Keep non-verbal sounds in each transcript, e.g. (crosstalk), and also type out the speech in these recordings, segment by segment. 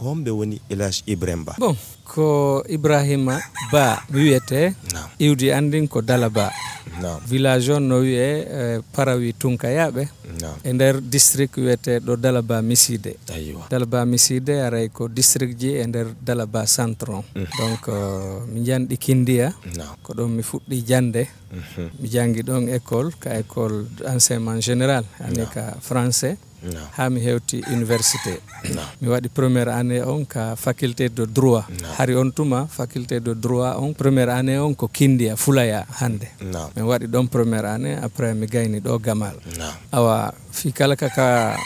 ko homɓe woni élage ibrahim ba bon ko ibrahima ba wiyete iwdi andin ko dala ba village on no wiye eh, parawi tunkayaɓe e nder district wiyete ɗo dala ba miside dala ba miside aray ko district ji e nder dala ba centre on mm. donc uh, mi janɗi kindiya ko ɗon mi fuɗɗi jande mm -hmm. mi jangi ɗon école ka école enseignement général ani ka français no. ha mi hewti université no. mi waɗi premiére année on ka faculté de droit no. hari on tuma faculté de droit on première année on ko kindiya fulaya hannde no. mi waɗi ɗon première année après mi gayni ɗo gamal no. awa fi kala kaka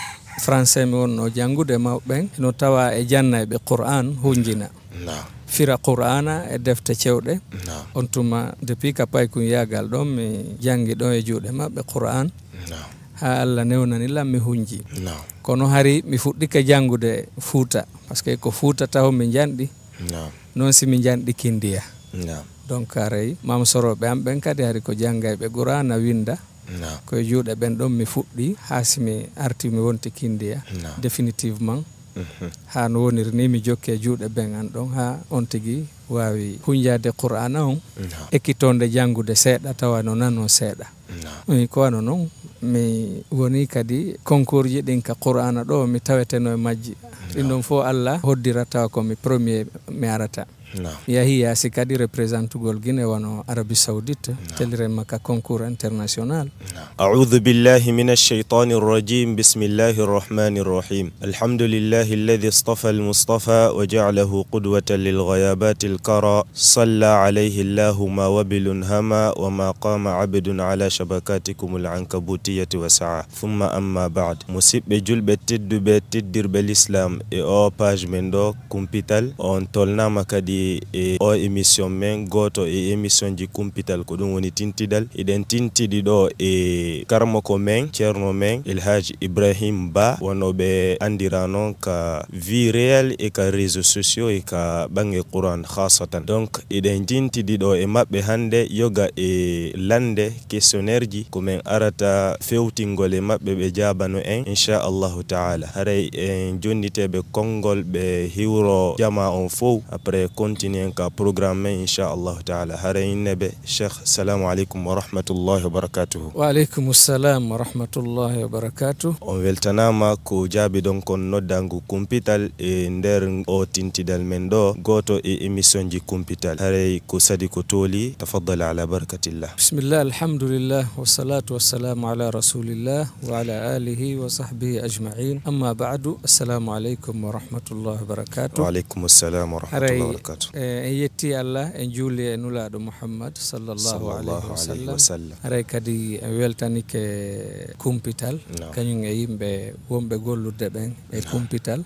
français mi wonno janngude mawɓen no tawa e jannayɓe qur'an hunjina no. fira qur'ana e defte cewɗe no. on tuma depuis ka paykun yagal ɗon mi janngi ɗon e juuɗe maɓɓe qur'an no ha allah newnanilam mi hunji no. kono hari mi fuɗɗika jangude fuuta par ce que ko fuuta taw mi janɗi no. noon simi janɗi kindiya no. donc haray mam soroɓe am ɓen kadi hari ko janga janngayɓe qurana winda no. koye juuɗe ɓen ɗon mi fuɗɗi haa simi arti mi wonti kindiya no. définitivement ha no woniri ni mi jokki juuɗe ɓen an ɗon ha on tigui wawi hunjade qur'ana on ekkitonde jangude seeɗa tawa no nanno seeɗa ko wano noon mi woni kadi concours ji ɗin ka qur'ana ɗo mi taweteno e majji ɗin ɗon fof allah hoddirata komi premier mi arata yahi yasi kadi représentugol guine wono arabie saoudite telire makka concours international أعوذ بالله من الشيطان الرجيم بسم الله الرحمن الرحيم الحمد لله الذي اصطفى المصطفى وجعله قدوة للغيابات الكرى صلى عليه الله ما وبل هما وما قام عبد على شبكاتكم العنكبوتية وسعى ثم أما بعد musidɓe julɓe tedduɓe teddirɓe l'islam e o oh, page men ɗo kumpital on tolnama kadi e, o émission men goto e émission ji kumpital ko ɗum woni tintidal eɗen tintiɗi ɗo e karmoko men ceerno men ilhaji ibrahim ba wonoɓe andira noon ka vie réel e ka réseau sociaux e ka ɓange qouran hasatan donc eɗen tintiɗi ɗo e maɓɓe hande yoga e lande questionnaire ji komin arata fewtingol e maɓɓe ɓe jabano en inchallahu taala haray en jonniteɓe konngol ɓe hiwro jama on fo après تنين كا بروغرام ان شاء الله تعالى هاري نبي شيخ السلام عليكم ورحمه الله وبركاته وعليكم السلام ورحمه الله وبركاته اون ويلتاناما كو جابي دونك نودانغو كومبيتال اي ندير او تينتي دال من غوتو اي ايميسيون جي كومبيتال هاري كو صديكو تولي تفضل على بركه الله بسم الله الحمد لله والصلاه والسلام على رسول الله وعلى اله وصحبه اجمعين اما بعد السلام عليكم ورحمه الله وبركاته وعليكم السلام ورحمه الله وبركاته wabarakatu e, en yetti allah en juuli e nulaɗo mouhammad sallllahu alayhi wasallam aray kadi en weltanike kumpital kañum e yimɓe wonɓe gollude ɓen e kumpital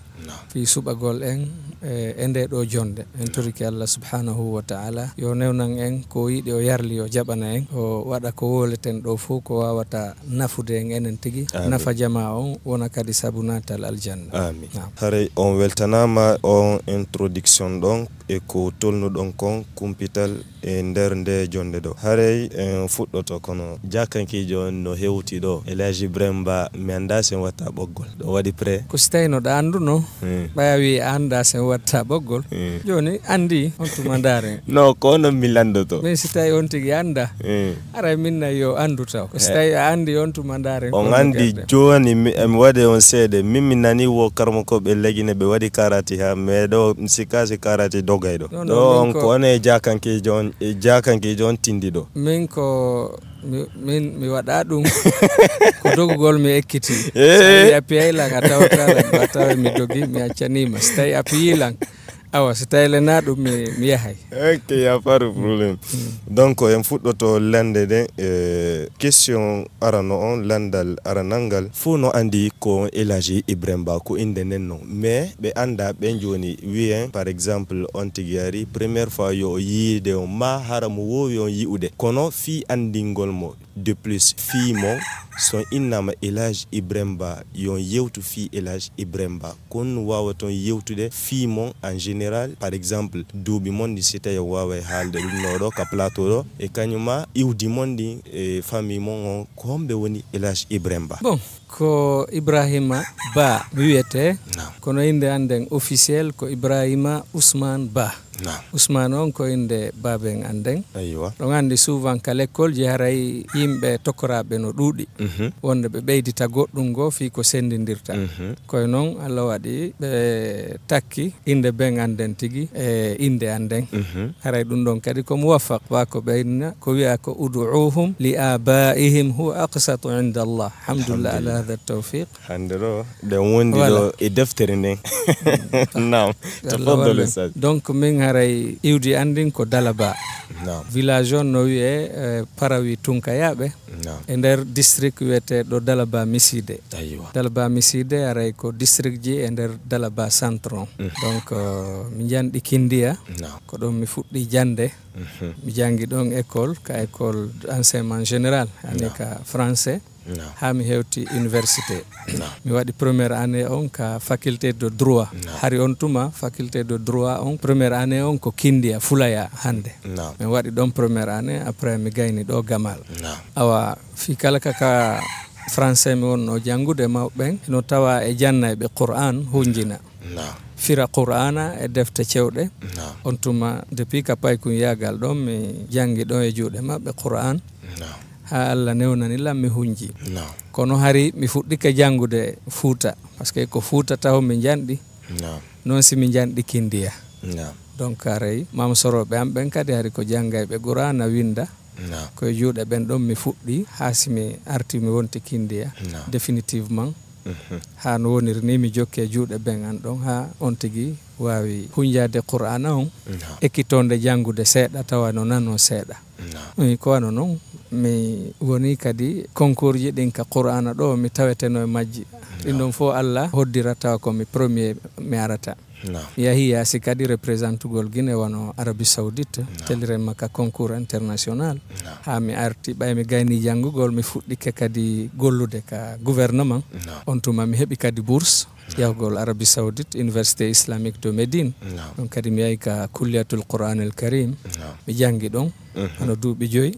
fi suɓagol en e, e nde ɗo jonde en toriki allah subhanahu wa taala yo newnan en ko yiɗi o yarli o jaɓana en o waɗa ko woleten ɗo fof ko wawata nafude en enen tigui nafa jama on wona kadi sabu natal aljanna amin haray on weltanama on introduction ɗon e kou tol nou donkong kou mpital e nder nde jonde ɗo haray en fuɗɗoto kono jakankijo on no hewti ɗo elage ibrahima mi anda sen watta ɓoggol ɗo waɗi pré ko si tawi no ɗa anduno hmm. ɓaya wi a anda sen watta ɓoggol hmm. joni andi on tuma daren (laughs) no ko non mi landoto min si tawi on tigui anda hmm. ara minna yo andu taw ko so tawi a andi on tuma daren on andi joni mi waɗi on seede min mi nani wo karma koɓe leguine ɓe waɗi karati ha mais ɗo mi sikkasi karati dogay ɗo ɗo on ko one e jakankijo on e jakanke joon tindiɗo min ko min mi waɗa ɗum ko dogugol mi ekkiti e appi aylan a tawata a tawa mi dogi mi accanima so tawi appi yilan awa so tawi ɗum mi ok pas de problème. Hmm. donc en fuɗɗoto lende nden eh, question arano on landal aranalngal fo no andi ko élaji ibrahim ba ko inde non mais ɓe anda ɓen joni wiyen par exemple on première la première fois yo yiide on ma hara mo wowi on yi'ude kono fi andingol mo de plus fi son innama elage ibrahim ba yon yewtu fi elage ibrahim ba kon wawaton yewtude fi mon en général par exemple duuɓi mon ɗi sitaya wawa haalde ɗum noɗo ka plateau ɗo e kañuma iwdi mon e famille mon on ko woni elage ibrahim ba bon ko ibrahima ba wiyete kono inde anden officiel ko ibrahima ousmane ba Nah. Ousmane on ko inde baabe en anden aywa ɗon anndi souvent ka l'école je haray yimɓe tokkoraɓe no ɗuuɗi mm wonde ɓe ɓeydita goɗɗum ngo fii ko sendidirta mhm. koye noon allah waɗi ɓe takki inde ben anden tigi e inde anden mhm. haray ɗum ɗon kadi ko muwaffaq wa ko ɓeydina ko wiya ko uduuhum li abaihim huwa aqsatu inda allah hamdulillah ala hatha tawfiq hande ɗo ɗen wondi ɗo e deftere nden (laughs) nam tafaddalu donc min garay iwdi andin ko dala ba no. village on no wiye eh, parawi tunkayaɓe no. e nder district wiyeteɗo dala ba miside dala ba miside aray ko district ji e nder dala ba centre on mm. donc uh, mi janɗi kindiya no. ko ɗon mi fuɗɗi jande mm -hmm. mi jangi ɗon école ka école enseignement général ani no. ka français no. ha mi hewti université mi waɗi premiére année on ka faculté de droit hari on tuma faculté de droit on premiére année on ko kindiya fulaya hannde min mi waɗi ɗon premiére année après mi gayni ɗo gamal awa fi kala kaka français mi wonno janngude mawɓen no tawa e jannayɓe qur'an hunjina fira qur'ana e defte cewɗe on tuma depuis ka paykum yagal ɗon mi jangi ɗon e juuɗe maɓɓe qur'an haa allah newnani lammi no. kono hari mi fuɗɗike jangude fuuta par ce que ko fuuta taw mi janɗi noon simi mi janɗi kindiya donc arayi mama soroɓe am ɓen kadi hari ko janngayɓe qurana winda koye juuɗe ɓen ɗon mi fuɗɗi haa simi arti mi wonti kindiya définitivement haa no mhm. woniri ni mi jokki e juuɗe ɓen an ɗon haa on tigi waawi huñjade qur'ana on ekkitonde janngude seeɗa tawa no nan on seeɗa ko wano noon mi woni kadi concours ji ɗin ka qur'ana ɗo mi taweteno e majji ɗin ɗon fo allah hoddirata komi premier mi arata mi yahi yaasi kadi représentugol guine wano arabie saoudite tellirenma ka concours international ha mi arti ɓay mi gayni janngugol mi fuɗɗike kadi gollude ka gouvernement on tuma mi heeɓi kadi bourse yahugol arabie saoudite université islamique de médine ɗon kadi mi yahi ka kulliatul qouran el karim mi janngi ɗon mhm. hono duuɓi joyi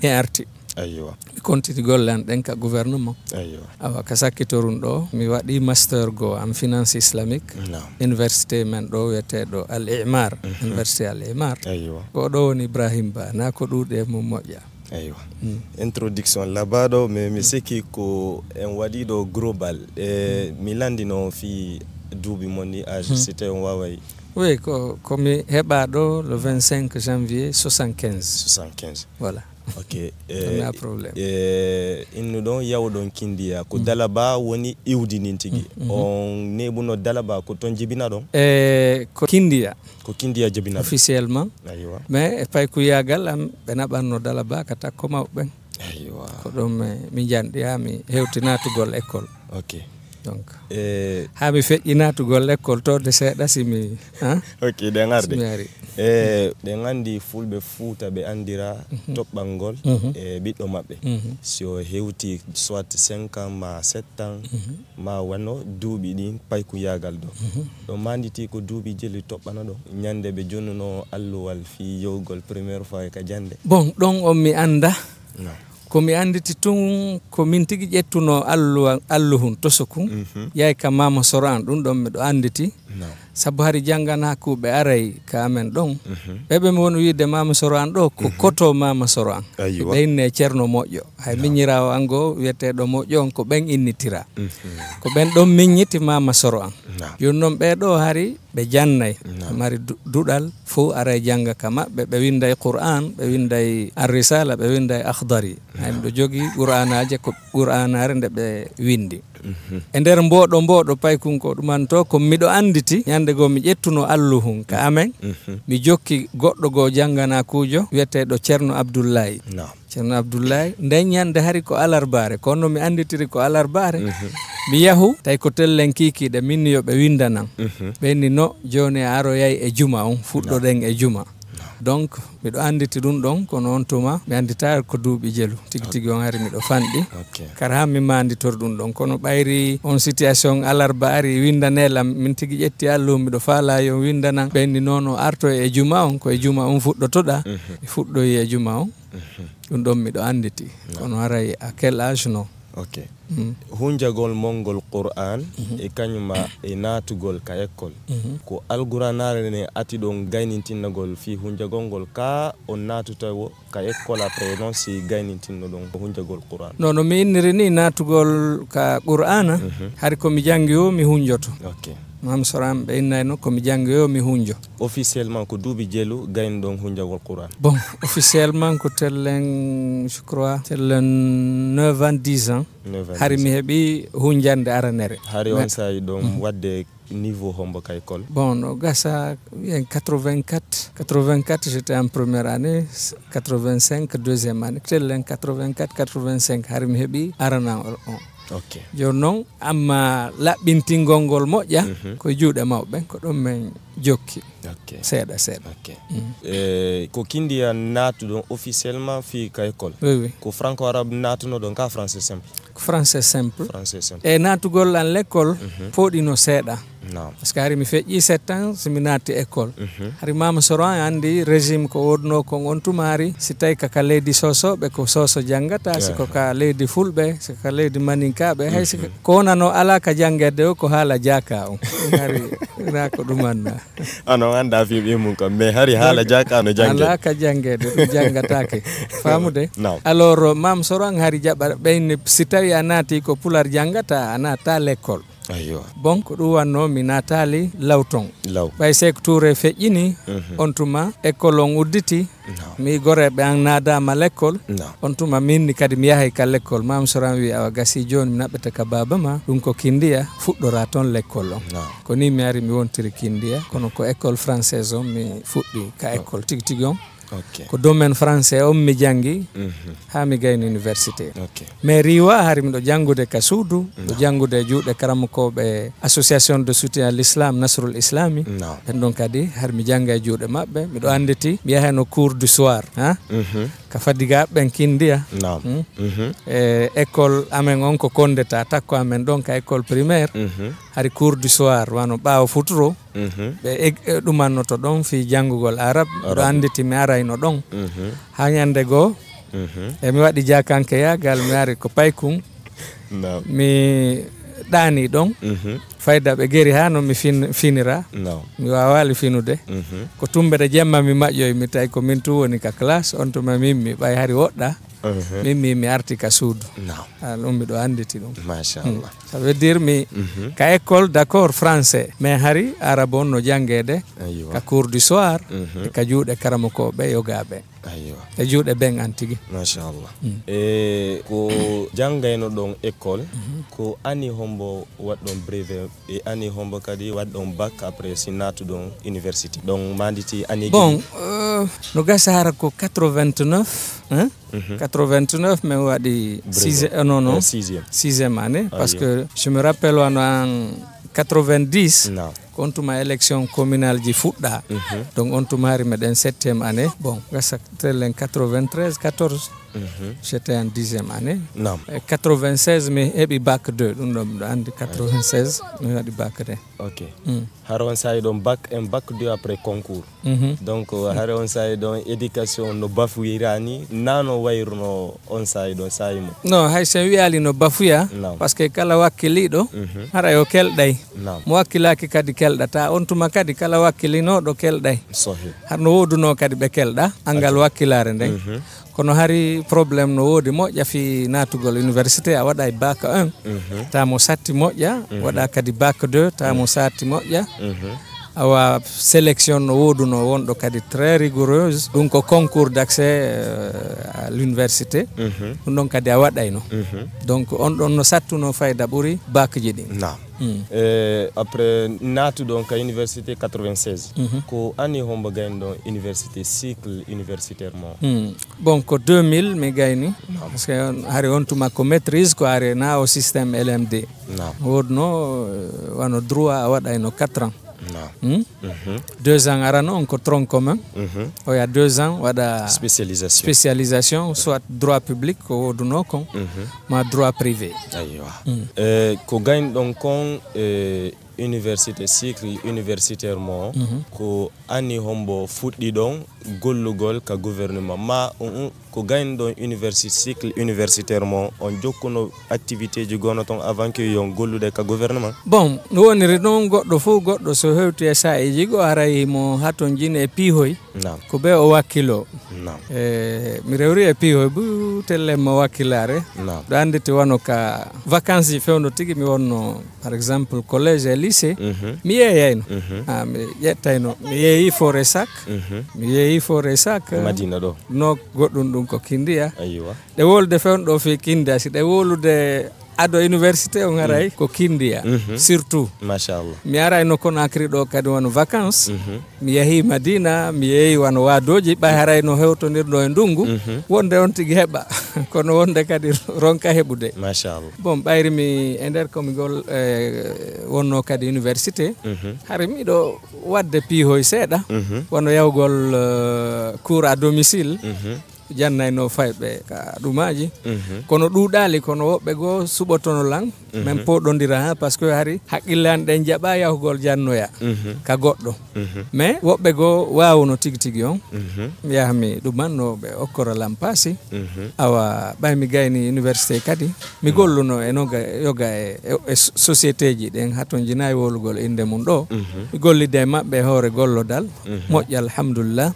e arti aywa kontiti golle an ɗen ka gouvernement aywa awa ka sakkitorun ɗo mi waɗi master go am finance islamique université men ɗo wiyeteɗo al imar mhm. université al imar aywa ko ɗo woni ibrahima ba na ko ɗuɗe mum moƴƴa eywa mm. introduction labaɗo mais mi sikki ko en waɗiɗo global e mi landino fi duuɓi Moni, ɗi c'était si tawi on waway oui ko komi heɓa le 25 janvier 75 75 voilà ok (laughs) eh, eh, inu don yawo don kindiya ko dalaba woni iwdinintigi mm -hmm. on ne no dalaba ko ton jibina don eh, ko kindiya ko kindiya jibina officiellement aywa mais pay ku yagal am ɓe naɓanno dalaba kata ko mawɓen aywa ko ɗum mi janɗiya mi hewtinatugol école ok donc eh. haa mi feƴƴi natugol l'école toode seeɗa simi ok ɗen arde eh, e ɗen anndi fulɓe fuuta ɓe anndira mhm. toɓɓal ngol mhm. e eh, ɓiɗɗo maɓɓe mhm. si o hewti soit 5 ans ma 7 ans ma wano duuɓi ɗin payku yagal ɗo ɗo manditi ko duuɓi jelli toɓɓana ɗo ñannde ɓe jonnuno alluwal fi yewgol premiére fois e ka jannde bon ɗon on mi annda komi anditi tun komin tigui ƴettuno alluhun tosokun mm -hmm. yey kam mama soro an ɗum ɗon miɗo anditi no sabu hari janngan hakkuɓe aray ka amen ɗon ɓeɓe mhm. mi woni wiide mama soro an ɗo ko mhm. koto mama soro an ɓeynne ceerno moƴƴo hay miñirawo an go wiyeteɗo moƴƴo on ko ɓen innitira mhm. ko ɓen ɗon miññiti mama soro an joni noon ɓeɗo hari ɓe jannay mari duɗal fo ara janga ka maɓɓe ɓe winda e qur'an ɓe winda e arrisala ɓe winda e akhdari hay miɗo jogii qur'anaji ko qur'anare nde ɓe windi e nder mboɗo mboɗo paykunko ɗuman to ko miɗo anditi ñande goo mi ƴettuno alluhun ka amen mhm. mi jokki goɗɗo goo janggana kuujo wiyeteɗo ceerno abdoullayi ceerno abdoullayi nden ñande hari ko alarbare kono mi anditiri ko alarbare mhm. mi yahu tawi ko tellen kikiɗe min yoɓe windanan mhm. ɓenni no joni e a aroyayi e juma on fuɗɗoɗen e juma donc miɗo anditi ɗum ɗon ko noon tuma mi andita ko duuɓi jelu tigi tigi on ari miɗo fanɗi kara ha mi manditor ɗum ɗon kono ɓayri on situation alarba ari windanelam min tigi ƴetti allah miɗo faala yo windanan ɓenni noon o arto e juma on koye juma on fuɗɗotoɗa mhm. mi fuɗɗoyi e juma on mhm. ɗum ɗon miɗo anditi kono aray a quel âge no ok mm-hmm. hunjagol mongol qur'an mm-hmm. e kañuma e naatugol kayekkol mm-hmm. ko alguranare ne ati ɗon gaynintinnagol fi hunjagol ngol ka on ka kayekkol après non si gaynintinno ɗon hunjagol qur'an no no mi inniri ni naatugol ka qur'ana hari komi jangi o mi hunjoto okay. mam soram ɓe inna en komi janngo yo mi hunjo officiellement ko duuɓi jeelu gayni ɗon hunjagol qouran bon officiellement ko tellen je crois tellen 9 ans 10 ans hari mi heeɓi hunjande aranere hari on saayi ɗon hmm. wadde niveau hombo ka école Bon, au Gassa, 84, 84 j'étais en première année, 85 deuxième année. Tel 84, 85, Harim Hebi, Arana. okay. joni noon amma laɓɓintingol ngol moƴƴa mm -hmm. ko juuɗe mawɓe ko ɗum min jokki okay. seeɗa seeɗa okay. mm -hmm. e, ko kindiya a officiellement fi ka école oui, oui. ko franco arabe naatuno ɗon ka français simple français simple français simple e naatugol an l' école mm -hmm. fooɗino seeɗa par ce que hari mi feƴƴi sept ans somi natti école mhm. hari mama soran andi régime ko wodno kon on tumari si tawi kaka leydi sosoɓe ko soso janggata siko ka leydi fulɓe siko leydi maninkaɓe hay siko mhm. konano ala ka janggede o ko haala jaka on hari na ko ɗumanna (laughs) ano anda fiɓi mum kam mais hari haala jaka no janggede ala ka janggede ɗum janggatake (laughs) famude alors mama soran hari jaɓa ɓeyne si tawi a naati ko pular janggata a natta l' école aywa ko ɗum wanno mi natali lawton law ɓay sek touré feƴƴini on tuma école on udditi mi goreɓe an nadama l' école on tuma minni kadi mi yahay ka l' école mami soran wi awa gassi joni mi naɓɓete ka baba ma ɗum ko kindiya fuɗɗora toon l' école on koni mi ari mi wontiri kindiya kono ko école française on mi fuɗɗi ka école tigui tigui on ko dow français on mi jangi mhm. haa mi gayni université mais riwa hari miɗo jangude ka suudu ɗo jangude e juuɗe karamakoɓe association de soutien à l' islam nasrul islami ɓen ɗon kadi hari mi jannga e juuɗe maɓɓe miɗo anditi mi yaha no cour du soir ha mhm. ka fadigaɓe ɓen kindiya hmm? mhm. e école amen on ko kondeta takko amen ɗon ka école primaire hari cour du soir wano ɓaawa futuro ɓe mhm. eh, ɗumannoto ɗon fi janngugol arab ɗo annditi mi arayno ɗon mhm. haa ñannde goo mhm. emi waɗi jakanke gal mi ari ko paykun mi ɗaani ɗon fayda ɓe geri ha no mi finira mi wawali finude ko tumbede jemma mi maƴƴoy mi tawi ko min tu woni ka classe on tuma min mi ɓay hari woɗɗa mm -hmm. mimi mi arti ka suudu ɗum ah, no. miɗo anditi ɗum mm. ça veut dire mi mm -hmm. ka école d' accord français mais hari arabe on no janngede ka cour du soir mm -hmm. ka juuɗe koɓe yogaɓe aywa e juuɗe ɓen an tigui machallah mm. e ko janggayno ɗon école mm -hmm. ko ani hombo waɗɗon breve e ani hombo kadi waɗɗon bac après si natuɗon université ɗon manditi ani bon uh, no gasa ko 89 hein? Mm -hmm. 89 mais sixième euh, non non euh, sixième année ah, parce que je me rappelle en 90 quand ma eu élection communale de foot, mhm. donc on en 7 septième année bon été en 93 14 -hmm. J'étais en dixième année. Naam. 96 mi heɓi bac 2 ɗum ɗo mbiɗo 96 mi waɗi bac de ok mm. hara on saahi ɗon bac en bac 2 après concours mm -hmm. donc euh, hara on saahi ɗon éducation no bafuira ni nano wayruno on saahi ɗon saahi non hay sen wiyali no bafuya par ce que kala wakkiliɗo mm -hmm. hara yo kelɗay mo wakkilaki kadi kelɗata on tuma kadi kala wakkilinoɗo kelɗay har no woduno kadi ɓe kelɗa angal wakkilare nden mhm kono hari probléme no woodi moƴƴa fi natugol université a waɗa e bac 1 mhm. tamo satti moƴƴa mhm. waɗa kadi bac 2 tamo satti moƴƴa mhm. awa sélection no wooduno wonɗo kadi très rigoureuse ɗum ko concours d' accès euh, à l' université ɗum ɗon kadi a waɗayno donc on ɗon no sattuno fayda ɓuri bac ji ɗin Mm. Eh, après naatu donc à université 96 mm -hmm. ko ani homba gayni ɗon université cycle universitaire mm. bon ko 2000 mi gayni parce que haare on tuma ko maitrise ko are na o systéme lmd woodno euh, wano droit a waɗayno 4 ans Non. Hmm? Mhm. deux ans à non encore tronc commun mhm. oh, il y a deux ans waɗa spécialisation spécialisation soit droit public ou woduno kon -hmm. ma droit privé aywa hmm. euh, ko euh, université cycle universitaire mo mhm. ko anni hombo fuɗɗi gollugol ka gouvernement ma on, ko gayni ɗon cycle universitaire mo on jokkuno activité ji gono ton avant que yon gollude ka gouvernement bon no woniri ɗon goɗɗo fof goɗɗo so hewti e saeji go aray mo haton jine e piihoy ko ɓe o wakkilo e mi rewri e piihoy bo tellem mo wakkilare ɗo anditi wono ka vacance ji fewno tigi mi wonno par exemple collége e lycée mhm. mi yeeyayno mhm. ah, mi ƴettayno mi yeeyi forêt sac mhm. mi yeeyi pays fore sac madina ɗo no goɗɗum ɗum ko kindiya ayiwa ɗe wolde fewn ɗo fe kindi asi ɗe wolude ado université on aray mm. ko kindiya mm -hmm. surtout machallah mi arayno no ɗo kadi wono vacance mm -hmm. mi yeehi madina mi yeehi won wadoji ɓay haray no e ndungu mm -hmm. wonde on tigui heeɓa (laughs) kono wonde kadi ronka heɓude machallah bon ɓayri mi e nder komigol e eh, wonno kadi université mm -hmm. hara miɗo wadde piihoy seeɗa mm -hmm. wono yawgol uh, eh, cour à domicile mm -hmm jannayno oh fayɓe ka ɗumaji mhm. kono ɗuɗali kono woɓɓe goo suɓotono lan min mhm. poɗodira ha par ce que hari haqqillan ɗen jaɓa yahugol jannoya mhm. ka goɗɗo mais woɓɓe goo wawno tigui tigui on yahami ɗumanno ɓe okkora lam paasi awa mi gayni université kadi mi golluno e noga yoga e, e société ji ɗen haton jinayi wolugol inde mum ɗo mi gollide e mabɓe e hoore gollodal moƴƴa alhamdulillah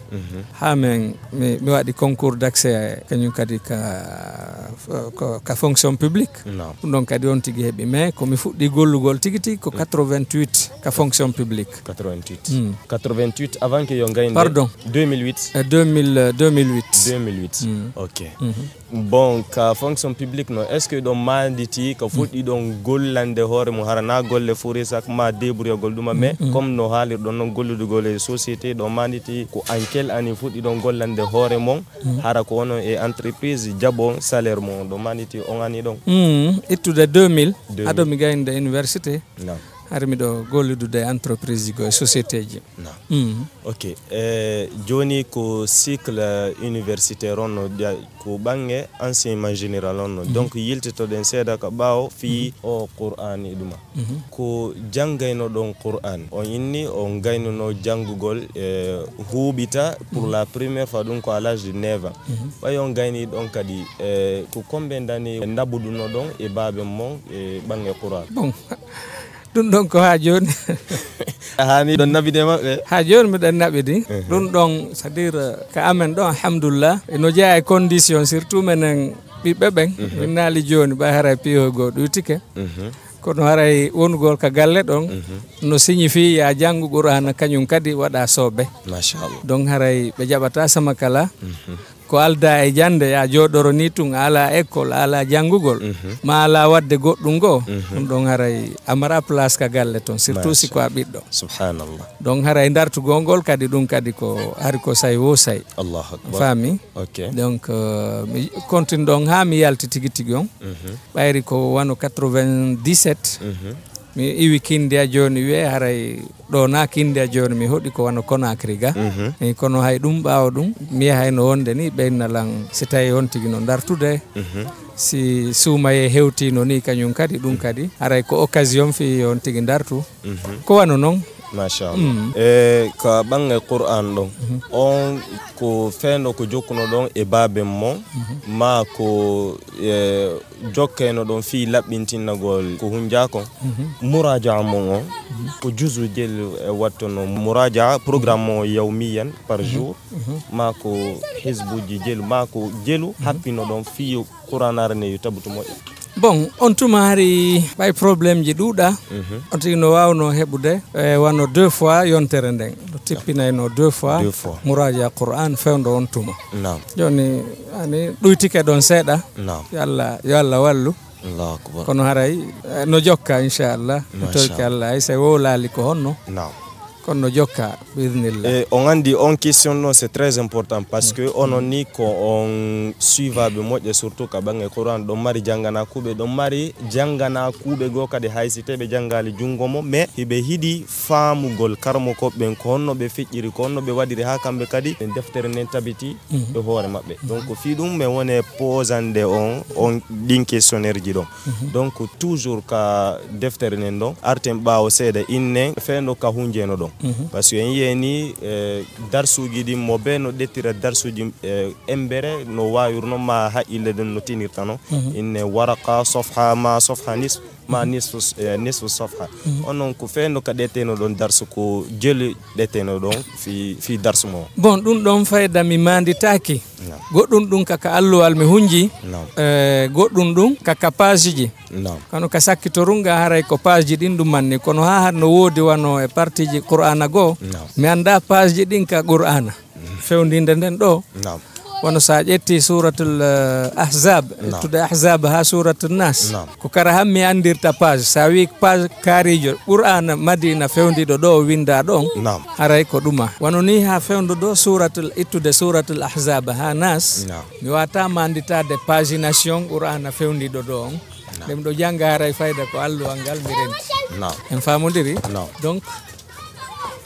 ha min mi waɗi concours d'accès à la ka ka fonction publique Non. Donc, kadi on tigui heeɓi mais comme il faut, gollugol tigui tigui ko 88 mm. la fonction publique 88 mm. 88 avant que yo gayde pardon 2008 2008 2008 ok mm -hmm. bon la fonction publique non est ce que ɗon manditi ko mm. fuɗɗi ɗon gollande hoore mum harana golle fouri sak ma débrouillagol ɗuma mais mm-hmm. comme no haalirɗon noon golludugol e société ɗon manditi ko en quelle année fuɗɗi ɗon gollande hoore mon mm. ara ko wono e entreprise jabo salaire mo ɗo maniti o ani ɗon mm, ittude 2000 aɗo mi gayinde université no harmiɗo golludude e entreprise go e société ji hmm. ok e eh, joni ko cycle universitaire on no ko ɓange enseignement général on no mhm. donc yiltitoɗen seeda ko ɓaawo fii mhm. o qur'an i ɗuma mhm. ko janggayno ɗon qur'an on inni on gaynuno jangugol e eh, huuɓita pour la première fois ɗum ko à âge de 9 ans ɓay on gayni ɗon kadi e eh, ko combien dani dabbuduno ɗon e baabe mon e ɓange qur'an bon ɗum ɗon ko ha joni hani ɗon naɓide mabɓe ha joni miɗen naɓidi ɗum ɗon c' à dire ko amen ɗon alhamdulillah no jeeya e condition surtout menen ɓiɓɓe ɓen mhm. min naali joni ɓa haara piyo goo ɗuytike mhm. kono haray wonugol ka galle ɗon mhm. no signifie ya janngu qur'ana kañum kadi waɗa soobe machallah donc haray ɓe jaɓata sama kala ko alda e jande a joɗoro ni tun ala école ala jangugol mhm. ma ala wadde goɗɗum ngoo mhm. ɗum ɗon haray amara place ka galle toon surtout siko a ɓiɗɗo subhanallah donc haray dartugol ngol kadi ɗum kadi ko hari ko say wo say faami donc euh, mi continue ɗon ha mi yalti tigui tigui on mhm. ɓayri ko wano 97 mi iwi kindiya joni wiye haray ɗo na kindiya joni mi hoɗi ko wano conacry ga -hmm. kono hay ɗum ɓawa ɗum mi no wonde ni ɓeynalan mhm. si tawi on tigui no dartude si suumaye hewtino ni kañum kadi ɗum kadi haray ko occasion fi on tigui dartu mhm. ko wano noon machallah mm. e ka bange qur'an ɗon mm -hmm. on ko feendo ko jokkuno ɗon e baben mon mm -hmm. ma ko e, jokkeno ɗon fi laɓɓintinnagol ko hunjakon mm -hmm. muraja mon on mm-hmm. ko jusu jel e wattono muraja programme o yawmiyan par mm-hmm. jour mm-hmm. ma ko hisbuji jelu ma ko jelu happino ɗon fi qur'an arneyo tabutumo e bon on tumaari ɓay probléme ji ɗuuɗa mm -hmm. on tigi no waawno heɓude e eh, wano deux fois yontere nden no tippinayno deux fois, fois. mouraja qouran fewndo on tuma joni ani ɗoytike ɗon seeɗa yo allah yo allah wallu kono haray eh, no jokka inchallah to torki allah ay wo laali ko honno kono jokka biidhnillah on andi on question noon c'est très important par ce que onon ni ko on suivaɓe moƴƴe surtout ka bange qouran ɗon mari janggana kuɓe ɗon mari kuɓe go kadi haysiteɓe janngali junngo mo mais hiɓe hiɗi faamugol karmo koɓɓen ko honno ɓe feƴƴiri ko honno ɓe waɗiri ha kamɓe kadi e deftere nden tabiti e hoore maɓɓe donc fi ɗum mi woni posande on on ɗin questionnaire ji ɗon mhm. donc toujours ka deftere nden ɗon arten ɓawo seeda inne feendo ka hunjeno ɗon Mhm. que en yiyani eh, darsuji ɗi mo ɓe no ɗettira darsuji eh, embere no wawirno ma haqqille den no tinirta no mhm. inne waraka sofha ma sofha nis ma mhm. nisfu eh, nisfu safha onon ko feno ka ɗeteno ɗon darsu ko jeli ɗeteno ɗon fi fi darsu mo bon ɗum ɗon fayda mi manditaki goɗɗum ɗum kaka alluwal mi hunji goɗɗum ɗum kaka page ji kono ka sakkitorunga haray ko page ji ɗin ɗum manni kono ha har no woodi wano e partie ji qur'ana no. mi anda page ji ka qur'ana mm. fewndinde nden ɗo wono sa jetti suratul eh, ahzab ettude ahzab ha suratul nas ko kara han mi andirta page sa wi page kaarijo qur'ana madina fewdiɗo do winda no. haray ko duma wono ni ha fewdo do suratul de suratul ahzab ha nas mi watama anditade pagination qur'ana fewdiɗo do on dem do jangga haray fayda ko alluwal ngal mirin renti en famodiri donc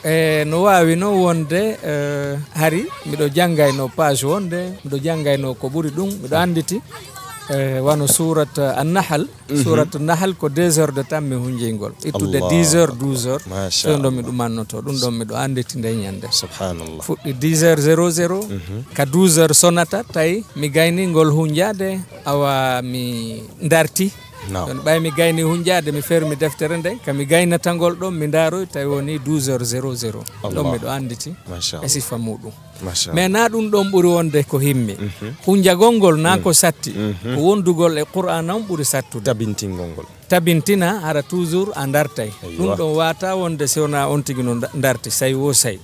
e no wawi no wonde eh, hari miɗo jangga eno page wonde miɗo jangga eno ko ɓuuri ɗum miɗo anditi eh, wano surat annahal mhm. surat nahal ko 2 heures de temps mi hunjeygol ittude 10 heures 12 heures fewdo mi ɗumannoto ɗum ɗon miɗo anditi nde ñande fuɗɗi 10 heures 00 mhm. ka 12 heures sonata tawi mi gayningol hunjade awa mi darti yon ɓay mi gayni hunjade mi feere mi deftere nde kami gaynatagol ɗon mi daaroy tawi woni 12 heures 00 ɗon miɗo anditi e sifa muɗum mais na ɗum ɗon ɓuuri wonde ko himmi mhm. hunjagol ngol na ko mhm. satti mhm. ko wondugol e qur'an on ɓuuri sattude tabintingol ngol tabintina hara toujours a dartay ɗum ɗon wata wonde sowna on tigui no darti sayi wo sayi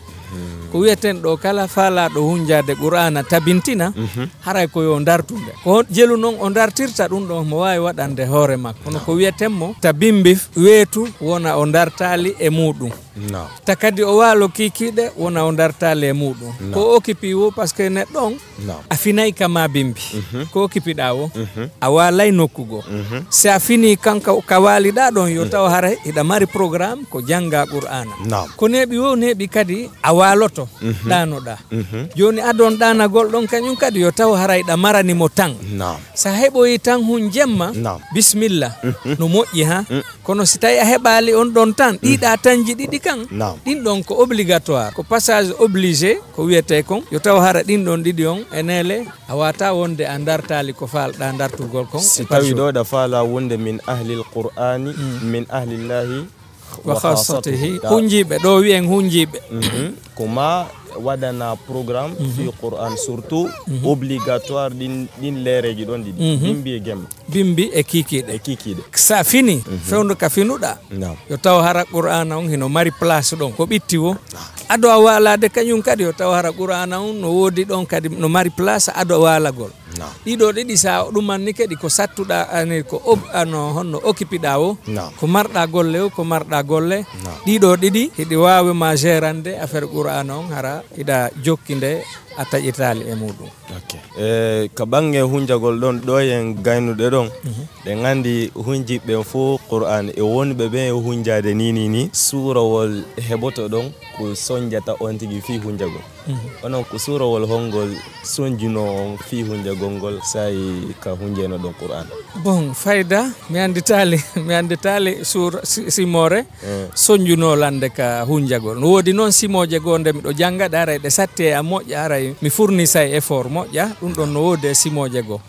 ko wiyeten ɗo kala falaɗo hunjade qur'ana tabintina mm -hmm. haray koyo dartude ko jelu noon o dartirta ɗum ɗo mo wawi waɗande hoore makko kono ko wiyetenmo tabimbi weetu wona o dartali e muɗum no. kadi o waalo kiikiiɗe wona o dartale e muɗum no. ko occupi wo par ce que neɗɗo ɗon no. a finayi ka ma bimbi mhm. mhm. mhm. mm -hmm. ko occupiɗa o mm -hmm. a walay nokku goo mm -hmm. si a fini kanka ka waaliɗa ɗon yo taw hara iɗa mari programme ko janga qur'ana no. ko neeɓi wo neeɓi kadi a waaloto mm -hmm. ɗanoɗa mm -hmm. joni adon ɗanagol ɗon kañum kadi yo taw hara ɗa maranimo tan no. sa heɓoyi tan hun jemma no. bisimilla mm -hmm. no moƴƴi ha mm -hmm. kono si tawi a heɓali on ɗon tan ɗiɗa mm. tanji ɗiɗi kan ɗin ɗon ko obligatoire ko passage obligé ko wiyete kon yo taw hara ɗin ɗon ɗiɗi on enele a wata wonde a dartali ko falɗa dartugol kon si e tawi ɗo ɗa fala wonde min ahlil qur'ani mm. min ahlillahi wa hasatihi hunjiɓe ɗo wiyen hunjiɓe mhm. ko ma waɗana programme mhm. fi qur'an surtout mhm. obligatoire ɗin leereji ɗon ɗiɗi mhm. bimbi e gemma bimbi e kikiɗe e kikiɗe sa fini fewdo ka finuɗa yo taw hara qur'ana on hino mari place ɗon ko ɓitti wo ado a walade kañum kadi yo taw hara qur'ana on no woodi ɗon kadi no mari place ado walagol ɗiɗo ɗiɗi sa ɗumanni kadi ko sattuɗa ani ko ano honno okkipiɗa o ko marɗa golle o ko marɗa golle ɗiɗo ɗiɗi wawe wawema gérande affaire qur'ana on hara ida jokkinde attajitali e muɗum okay. e ka bange hunjagol ɗon ɗo en gaynuɗe ɗon mhm. ɗe gandi hunjiɓɓen fo qur'an e wonɓe ɓe e hunjade nini ni surowol heɓoto ɗon ko sonjata on tigui fi hunjagol mhm. onon ko surowol holngol sonjino on fi hunjagol ngol sayi ka hunjeno ɗon qur'an bon fayda mi anditali (laughs) mi anditali sur simore eh. sonjunolande ka hunjagol no woodi noon simoje go nde miɗo jangga aray ɗe satti a moƴƴa ara mi fournissa e effort ya ɗum don no wode simo simoje goo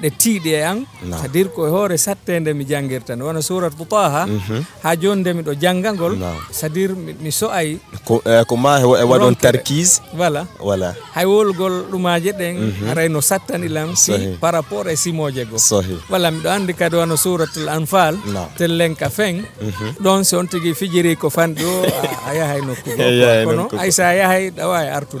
de tidi yang e hadir an sadir ko hore hoore mi jangirtan wona surat boutaha ha mhm. joni nde miɗo janggagol sadir mi ay e, ko ma e don tarkiz voilà voilà hay gol dumaje den mhm. ara no lam si par rapport e simoje goo voilà miɗo andi kadi wona suratul anfal tellen ka fen don mhm. se on tigi fijiri ko fan do a hay nokku (laughs) kono ay sa hay ɗawa artu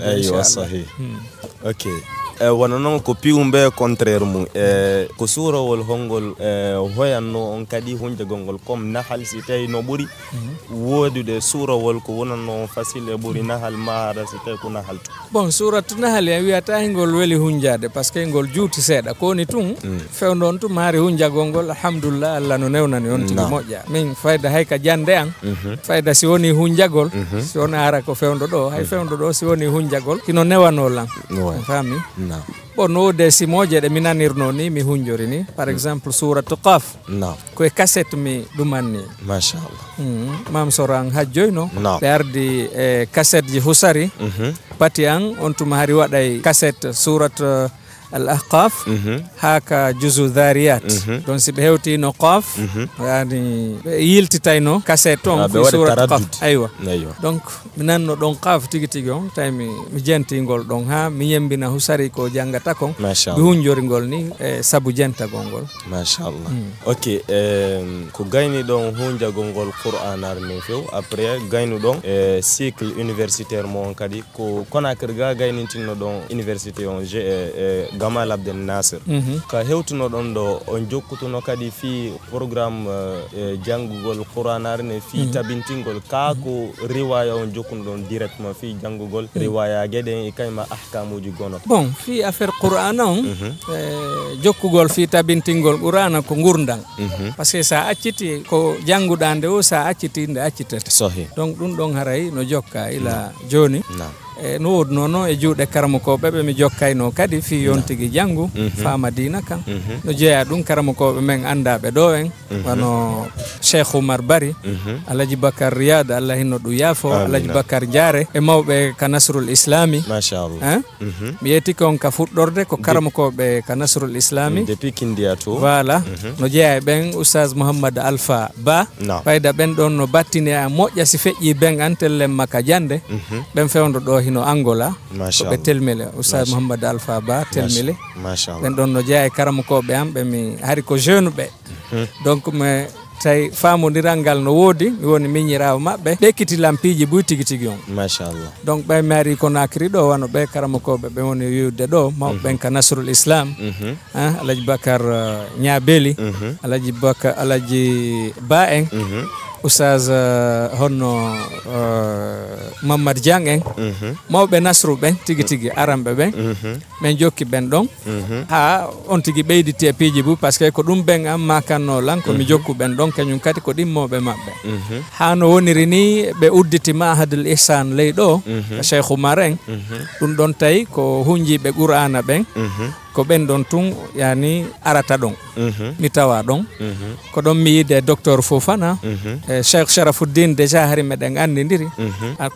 OK. Hum. Eh, wona noon ko piumbe contraire mum e ko suurowol holngol eh, hoyanno on kadi gongol kom comme nahal si tawi no de mhm. woodude wol ko wonanno on facile e ɓuri nahal maara si tawi ko nahal to bon hal ya e wi ata ngol weli hunjade par ce que ngol juuti seeɗa ni tun mm. fewndon tun maari hunjagol ngol alhamdulillah allah no newnani on ti moƴƴa min fayda hay ka jande an mhm. fayda si woni hunjagol mhm. si on ara ko fewndo do hay fewndo ɗo si woni hunjagol kino newanol fami faami mm no. ɓonno de simoje ɗe mi nanirno ni mi hunjorini par mm. exemple tuqaf na ko koye cassette mi ɗumanni machallah mm. mam sorang ha joyno no. ɓe ardi e eh, cassette ji husari mm -hmm. pati an on tuma hari waɗay cassette surat uh, al mm -hmm. haka juzu dhariat mm -hmm. ɓe hewti hewtino qaf mm -hmm. yani ɓe yiltitayno kaset on ah, surat qaf aywa donc mi nanno ɗon qaf tigi tigi on tawi mi, mi jentigol ɗon ha mi yembina husari ko jangata kon mi hunjoringol ni e eh, saabu jentagol ngol machallah mm. ok eh, ko gayni ɗon hunjagol ngol qur'anar min few après gaynuɗon e eh, cycle universitaire mo on kadi ko konacre ga gaynintinno ɗon université on eh, eh, gamal abdel nasir mm -hmm. ka hewtunoɗon ɗo on jokkutuno kadi fi programme uh, eh, eh, janngugol qouranare ne fi mm -hmm. tabintingol kaako mhm. ko mm -hmm. riwaya on jokkunoɗon directement fi jangugol mm -hmm. ɗen e kayma ahkamuji gono bon fi affaire qur'ana on mm -hmm. eh, jokkugol fi tabintingol qur'ana ko gurdal mm -hmm. par ce que sa acciti ko jannguɗa nde o sa acciti nde accitata donc ɗum ɗon haray no jokka ila mm -hmm. joni nah e eh, no wodi noon e juuɗe karama koɓe ɓe mi jokkayno kadi fi yon tigui janggu mhm. fa madina kan mhm. no jeeya ɗum karama koɓe men andaɓe ɗo en mhm. wano cheikh oumar bari alhaji bacar riyad allah hinno ɗum yaafo alhaji bacar diare e mawɓe ka nasrul islami machallah eh? mi yetti kon ka fuɗɗorde ko karama koɓe ka nasrul islami depuis kindiya to voilà no jeeya e ɓen oustage mouhammad alpha ba fayda ɓen ɗon no battini a moƴƴa si feƴƴi ɓen an tellen makka jande ɓen fewdo ɗo hino angola koɓe telmele oustad mouhamadou alpha ba telmele ɓen ɗon no jeeya e karamakoɓe am ɓe mi hari ko jeune ɓe (laughs) donc mi tawi famodiral ngal no woodi mi woni miñirawo maɓɓe ɓekkiti lampiji ɓuy tigui tigui on machallah donc ɓe mi ari ko nakiri ɗo wano ɓe karamakoɓe ɓe woni wiwde ɗo mawɓe ɓen mhm. ka nasrul islam mhm. ah, alhaji bacar ñabeli eh, mhm. alhaji bacar alhaji ba en oustaz uh, eh, honno uh, eh, mamadou diang en eh. mm -hmm. mawɓe nasru ɓen tigi tigi aranɓe ɓen mm -hmm. min jokki ɓen ɗon mm -hmm. ha on tigi ɓeyditi e piiji bu par ce que ko ɗum ɓen an makanno lan komi mm -hmm. jokku ɓen ɗon kañum kadi ko ɗimmoɓe maɓɓe mm -hmm. ha no woniri ni ɓe udditi mahadul ihsan ley ɗo mm -hmm. cheikh oumar en mhm. ɗum mm -hmm. ɗon tawi ko hunjiɓe qur'ana ɓen mm -hmm ko ɓen ɗon tun yani arata ɗon mhm. mi tawa ɗon mhm. ko ɗon mi yiide docteur fofana mhm. e cheikh charafuddin déjà hari meɗen anndidiri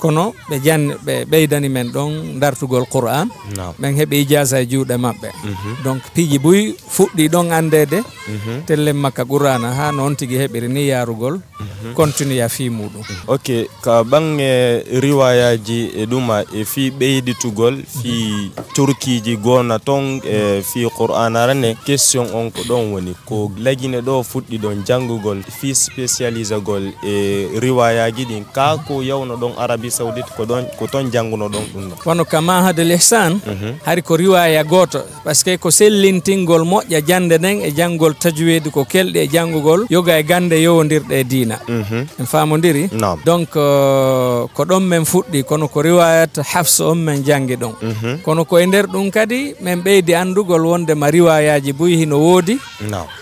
kono ɓe jan ɓe ɓeydani men ɗon dartugol qouran ɓen heeɓi ijasa e juuɗe maɓɓe donc piiji boyi fuɗɗi ɗon andede tellen makka qurana ha noon tigi heɓiri ni yarugol continue a fi muɗum ok ka ɓange riwayaji e ɗuma e fi ɓeyditugol fi turkiji gona ton e fi qur'anare ne question on ko ɗon woni ko lagine ɗo fuɗɗi ɗon jangugol fi gol e riwayaji ɗin ka ko yawno ɗon arabi saoudite ko ɗon ko ton janguno ɗon ɗum wono kono ka mahadul ihsan mhm. hari ko riwaya goto par ce que ko sellintingol moƴƴa jande nden e janngol tajwid ko kelɗi e janngugol yoga e gande yowodirɗe e diina mhm. en famodiri donc euh, ko ɗon men fuɗɗi kono ko riwayat hafsa on men jangi ɗon mhm. kono ko e nder ɗum kadi min ɓeydi andu anndugol wonde mariwayaji boyi hino woodi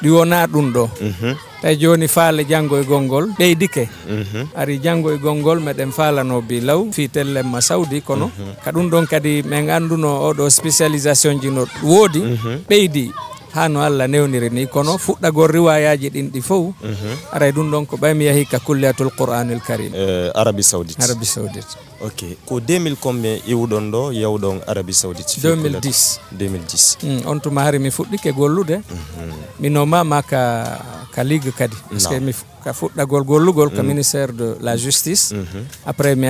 ɗi wona ɗum ɗo mhm. tawi joni faale janggo e gongol ɓeydike mhm. ari janggo e gongol meɗen faalano law fi tellemma sawdi kono mhm. ka ɗum ɗon kadi min annduno oɗo spécialisation ji no woodi ɓeydi ha no allah newniri ni kono fuɗɗagol riwayaji ɗin ɗi fof mhm. aray e ɗum ɗon ko ɓaymi yahi ka kulliyatul qouranul karim eh, arabi saudit arabi saudit ok ko 2000 combien iwɗon ɗo yewɗon arabi saudite 2010 2010 hmm, on tuma hari mi fuɗɗike gollude mhm. mi nomama ka ka ligue kadi par ce que mi ka fuɗɗagol gollugol ko mm. ministère de la justice mm-hmm. après mi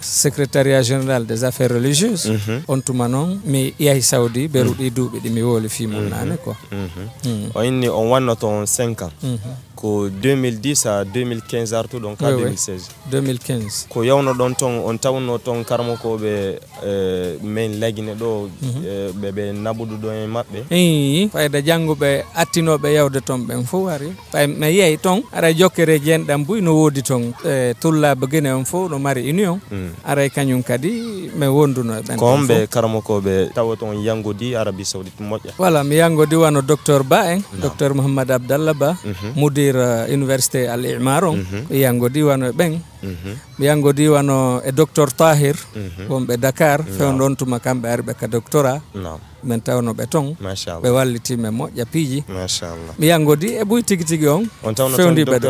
secrétariat général des affaires religieuses mm-hmm. on tuma noon mi yahi sawdi mm-hmm. et mm. on 5 ans ko 2010 à 2015 artu ɗon ka 2016 2015 ko yawno ɗon ton on tawno ton karmokoɓe e, min lagine ɗo mhm. e, ɓeɓe naɓuduɗon e maɓɓe i fayda jannguɓe attinoɓe yawde ton ɓen fof ari fay mi yiyay ton aray jokkere jeenɗam buy no woodi ton e tullaaba guine on fof no mari union mm. ara kañum kadi me wonduno e karmo ko be karmakoɓe tawa ton yangodi arabie saoudite moƴƴa voilà mi yangodi wano docteur ba en docteur mouhamadou abdallah ba mudi mhm. dire eh, université al imaro e mhm. yango diwan ɓen eh, Mhm. mi yango diwano e docteur tahir mhm. wonɓe dakar fewɗon tuma kamɓe ariɓe ka doctorat min tawno ɓe ton ɓe wallitime moƴƴa piiji mi yango di e ɓuy tigui tigui on fewdiɓeɗe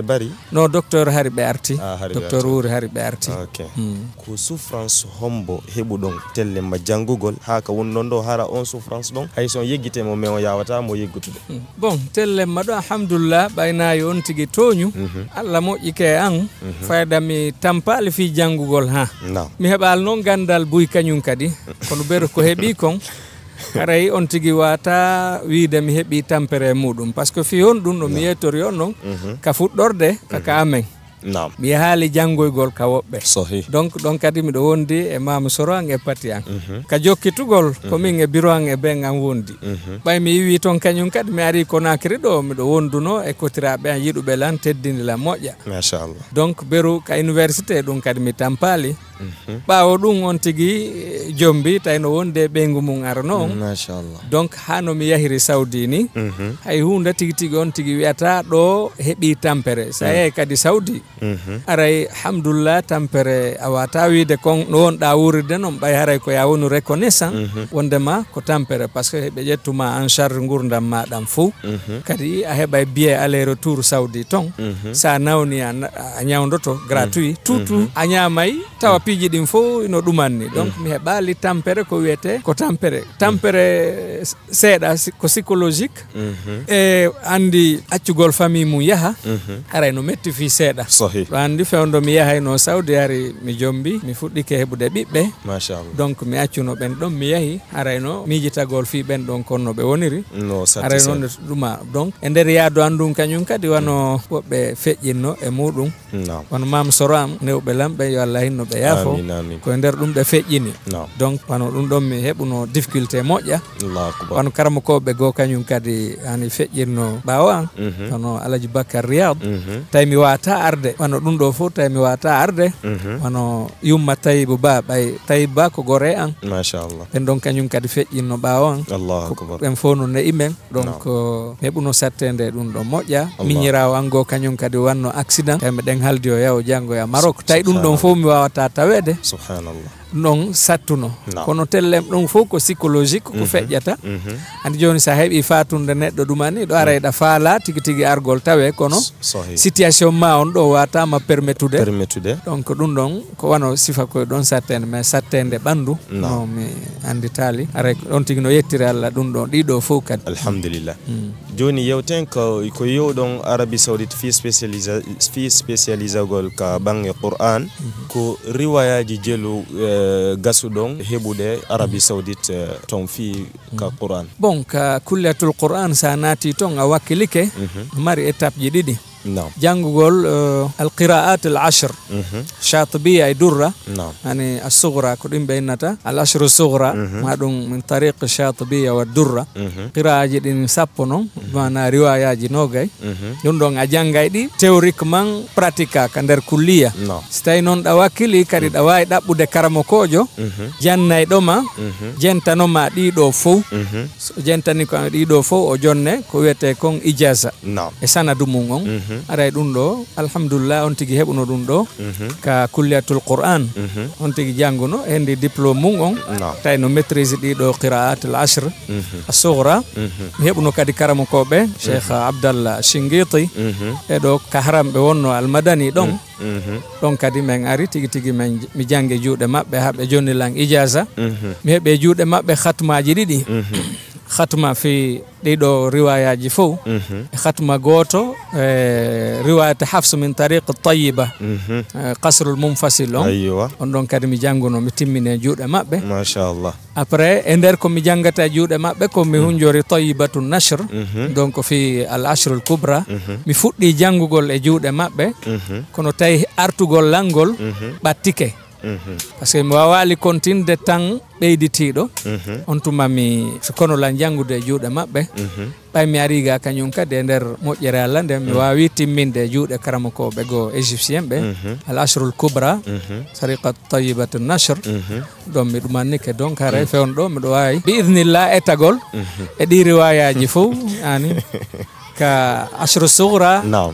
e no docteur haari ah, ɓe arti docteur wuuri haari ɓe arti hmm. ko souffrance hombo heɓuɗon telle ma jangugol ha ka woni ɗon ɗo hara on souffrance ɗon hayso on yeggitemo mais on yawatamo yeggutuɗe hmm. bon tellema ɗo alhamdoulillah ɓaynayi on tigui toñu mhm. allah moƴƴike e an Mhm. fayda mi tampali fi jangugol ha mi heɓal noon gandal buy kañum kadi kono ɓeɗo ko heeɓi kon (laughs) aray on tigi wata wiide mi heeɓi tampere muɗum par ce que fi hon ɗum ɗo mi yeytori on noon mhm. ka fuɗɗorde kaka mhm. amen nam mi haali jangoygol e ka woɓɓe sahi donc ɗon kadi miɗo wondi e mama soro an e pati an mhm. ka jokkitugol mm -hmm. komin e bureau an e ben an wondi mm ɓay mi yiwi toon kañum kadi mi ari konakiri ɗo miɗo wonduno e kotiraɓe an yiɗuɓe lan teddindi la moƴƴa machallah donc beru ka université ɗum kadi mi tampali ɓawo mhm. ɗum on tigui eh, jombi tawno wonde ɓeygu mum arano noon machallah mm, donc ha mi yahiri saudi ni mhm. hay hunde tigui tigui on tigui wiyata ɗo heeɓi tampere sa mm. yeehi kadi saudi mhm. aray hamdoulillah tampere a wata wiide kon no wonɗa wurirde noon ɓay haray ko ya wonu reconnaissant wondema ko tampere par ce que heɓe ƴettuma en charge gurdam maɗam fou kadi a heɓa biye aller retour saudi ton sa nawni a ñawdoto gratuit toutout mm. a ñamayi tawa pi guuriji ɗin fo no ɗumanni donc mm. mi heɓali tampere ko wiyete ko tampere tampere seeɗa ko psychologique mhm. e andi accugol famille mum yaha mhm. aray no metti fi seeɗa ɗo andi fewdo mi yahayno sawdi ari mi jombi mi fuɗɗike heɓude ɓiɓɓe donc mi accuno ɓen ɗon mi yahi arayno miijitagol fi ɓen ɗon konno ɓe woniri aray noon ne ɗuma donc e nder yaadu anndun kañum kadi wano mm. woɓɓe feƴƴinno e muɗum wono mam soro am newɓe lamɓe yo allah hinno ɓe yaa seeɗa fo ko e nder ɗum ɗo feƴƴini donc pano ɗum ɗon mi heɓuno difficulté moƴƴa wano karama koɓe goo kañum kadi ani feƴƴirno ɓaawa an hono mhm. alaji bakar riyad mhm. tawi mi wata arde wano ɗum ɗo fo tawi mi wata arde wano mhm. yumma tayibo ba ɓay tayibo ba ko gore an machallah ɓen ɗon kañum kadi feƴƴinno ɓaawa an ɓen fof no neyi men donc mi heɓuno sattede ɗum ɗo moƴƴa miñirawo an goo kañum kadi wanno accident tawi miɗen haldi o yaw jango ya e marok tawi ɗum ɗon fof mi wawata سبحان الله non sattuno kono tellem ɗon fof ko psychologique ko mhm. feƴƴata mhm. andi joni sa heeɓi fatunde neɗɗo ɗumani do ara eɗa mm. faala tigi tigi argol tawe kono situation ma on ɗo watama permettude donc ɗum don ko wano sifa koye ɗon sattede mais sattede bandu no mi anditali ara don tigi no yettiri allah ɗum ɗon ɗiɗo fof kadi alhamdulillah mm. joni yewten ko ko don arabie saoudite fi spécialisa fi gol ka bange qur'an mhm. ko riwayaji jelu eh, Euh, gasudon hebude arabi saudit euh, ton fi ka qur'an bon ka kullatul qur'an sanati ton a wakkilike mhm. mari étape ji ɗiɗi نعم جانجو جول القراءات العشر شاطبية يدرة نعم يعني الصغرى كلين بينتا العشر الصغرى ما من طريق الشاطبية والدرة قراءة جدين سابونو معنا رواية جنوغاي يندون أجانغاي دي تيوريك مان براتيكا كندر كلية نعم ستاينون دواكيلي كاري دواي دابو دكارمو كوجو جانناي دوما jentanoma ɗiɗo fof jentani ko ɗiɗo fof o jonne ko wiyete kon ijaza e sanadu mum on Mhm. aray ɗum ɗo alhamdulillah on tigi heɓuno ɗum ɗo mhm. ka kulliyatul qur'an mhm. on tigi janguno hende diplôme mum on tawi no maitrise ɗiɗo qira'at al mm -hmm. mi heɓuno kadi karamokoɓe cheikh abdallah shingiti eɗo kahramɓe wonno almadani ɗon mm. ɗon kadi min ari tigi tigi min mi jange juuɗe mabɓe haɓe jonnilan ijasa mi heɓe juuɗe mabɓe khatmaji ɗiɗi khatma fi ɗiɗo riwayaji fof mhm. hatma goto e riwayata hafs min tariqe tayiba kasrul mhm. e, mumfasil on on ɗon kadi mi jannguno mi timmine juuɗe maɓɓe machallah après e nder komi janggata juuɗe maɓɓe komi mhm. hunjori tayibatu nashr donc fi al ashrul kubra mi fuɗɗi jangugol e juuɗe maɓɓe kono tawi artugol langol ɓattike Mhm. par ce que mi wawali continue de tan ɓeyditiɗo mhm. on tumami mi konola janggude e juuɗe maɓɓe mhm. ɓay mi ariga kañum kadi e nder moƴƴere allah nde mi wawi timminde e juuɗe karamakoɓe goo égyptien ɓe al ashrul coubra sarika tayibatu nashre ɗon mi ɗumannike donc hare fewno ɗo miɗo wawi biidnillah e tagol e ɗi riwayaji fof ani (laughs) كعشر sugra e no.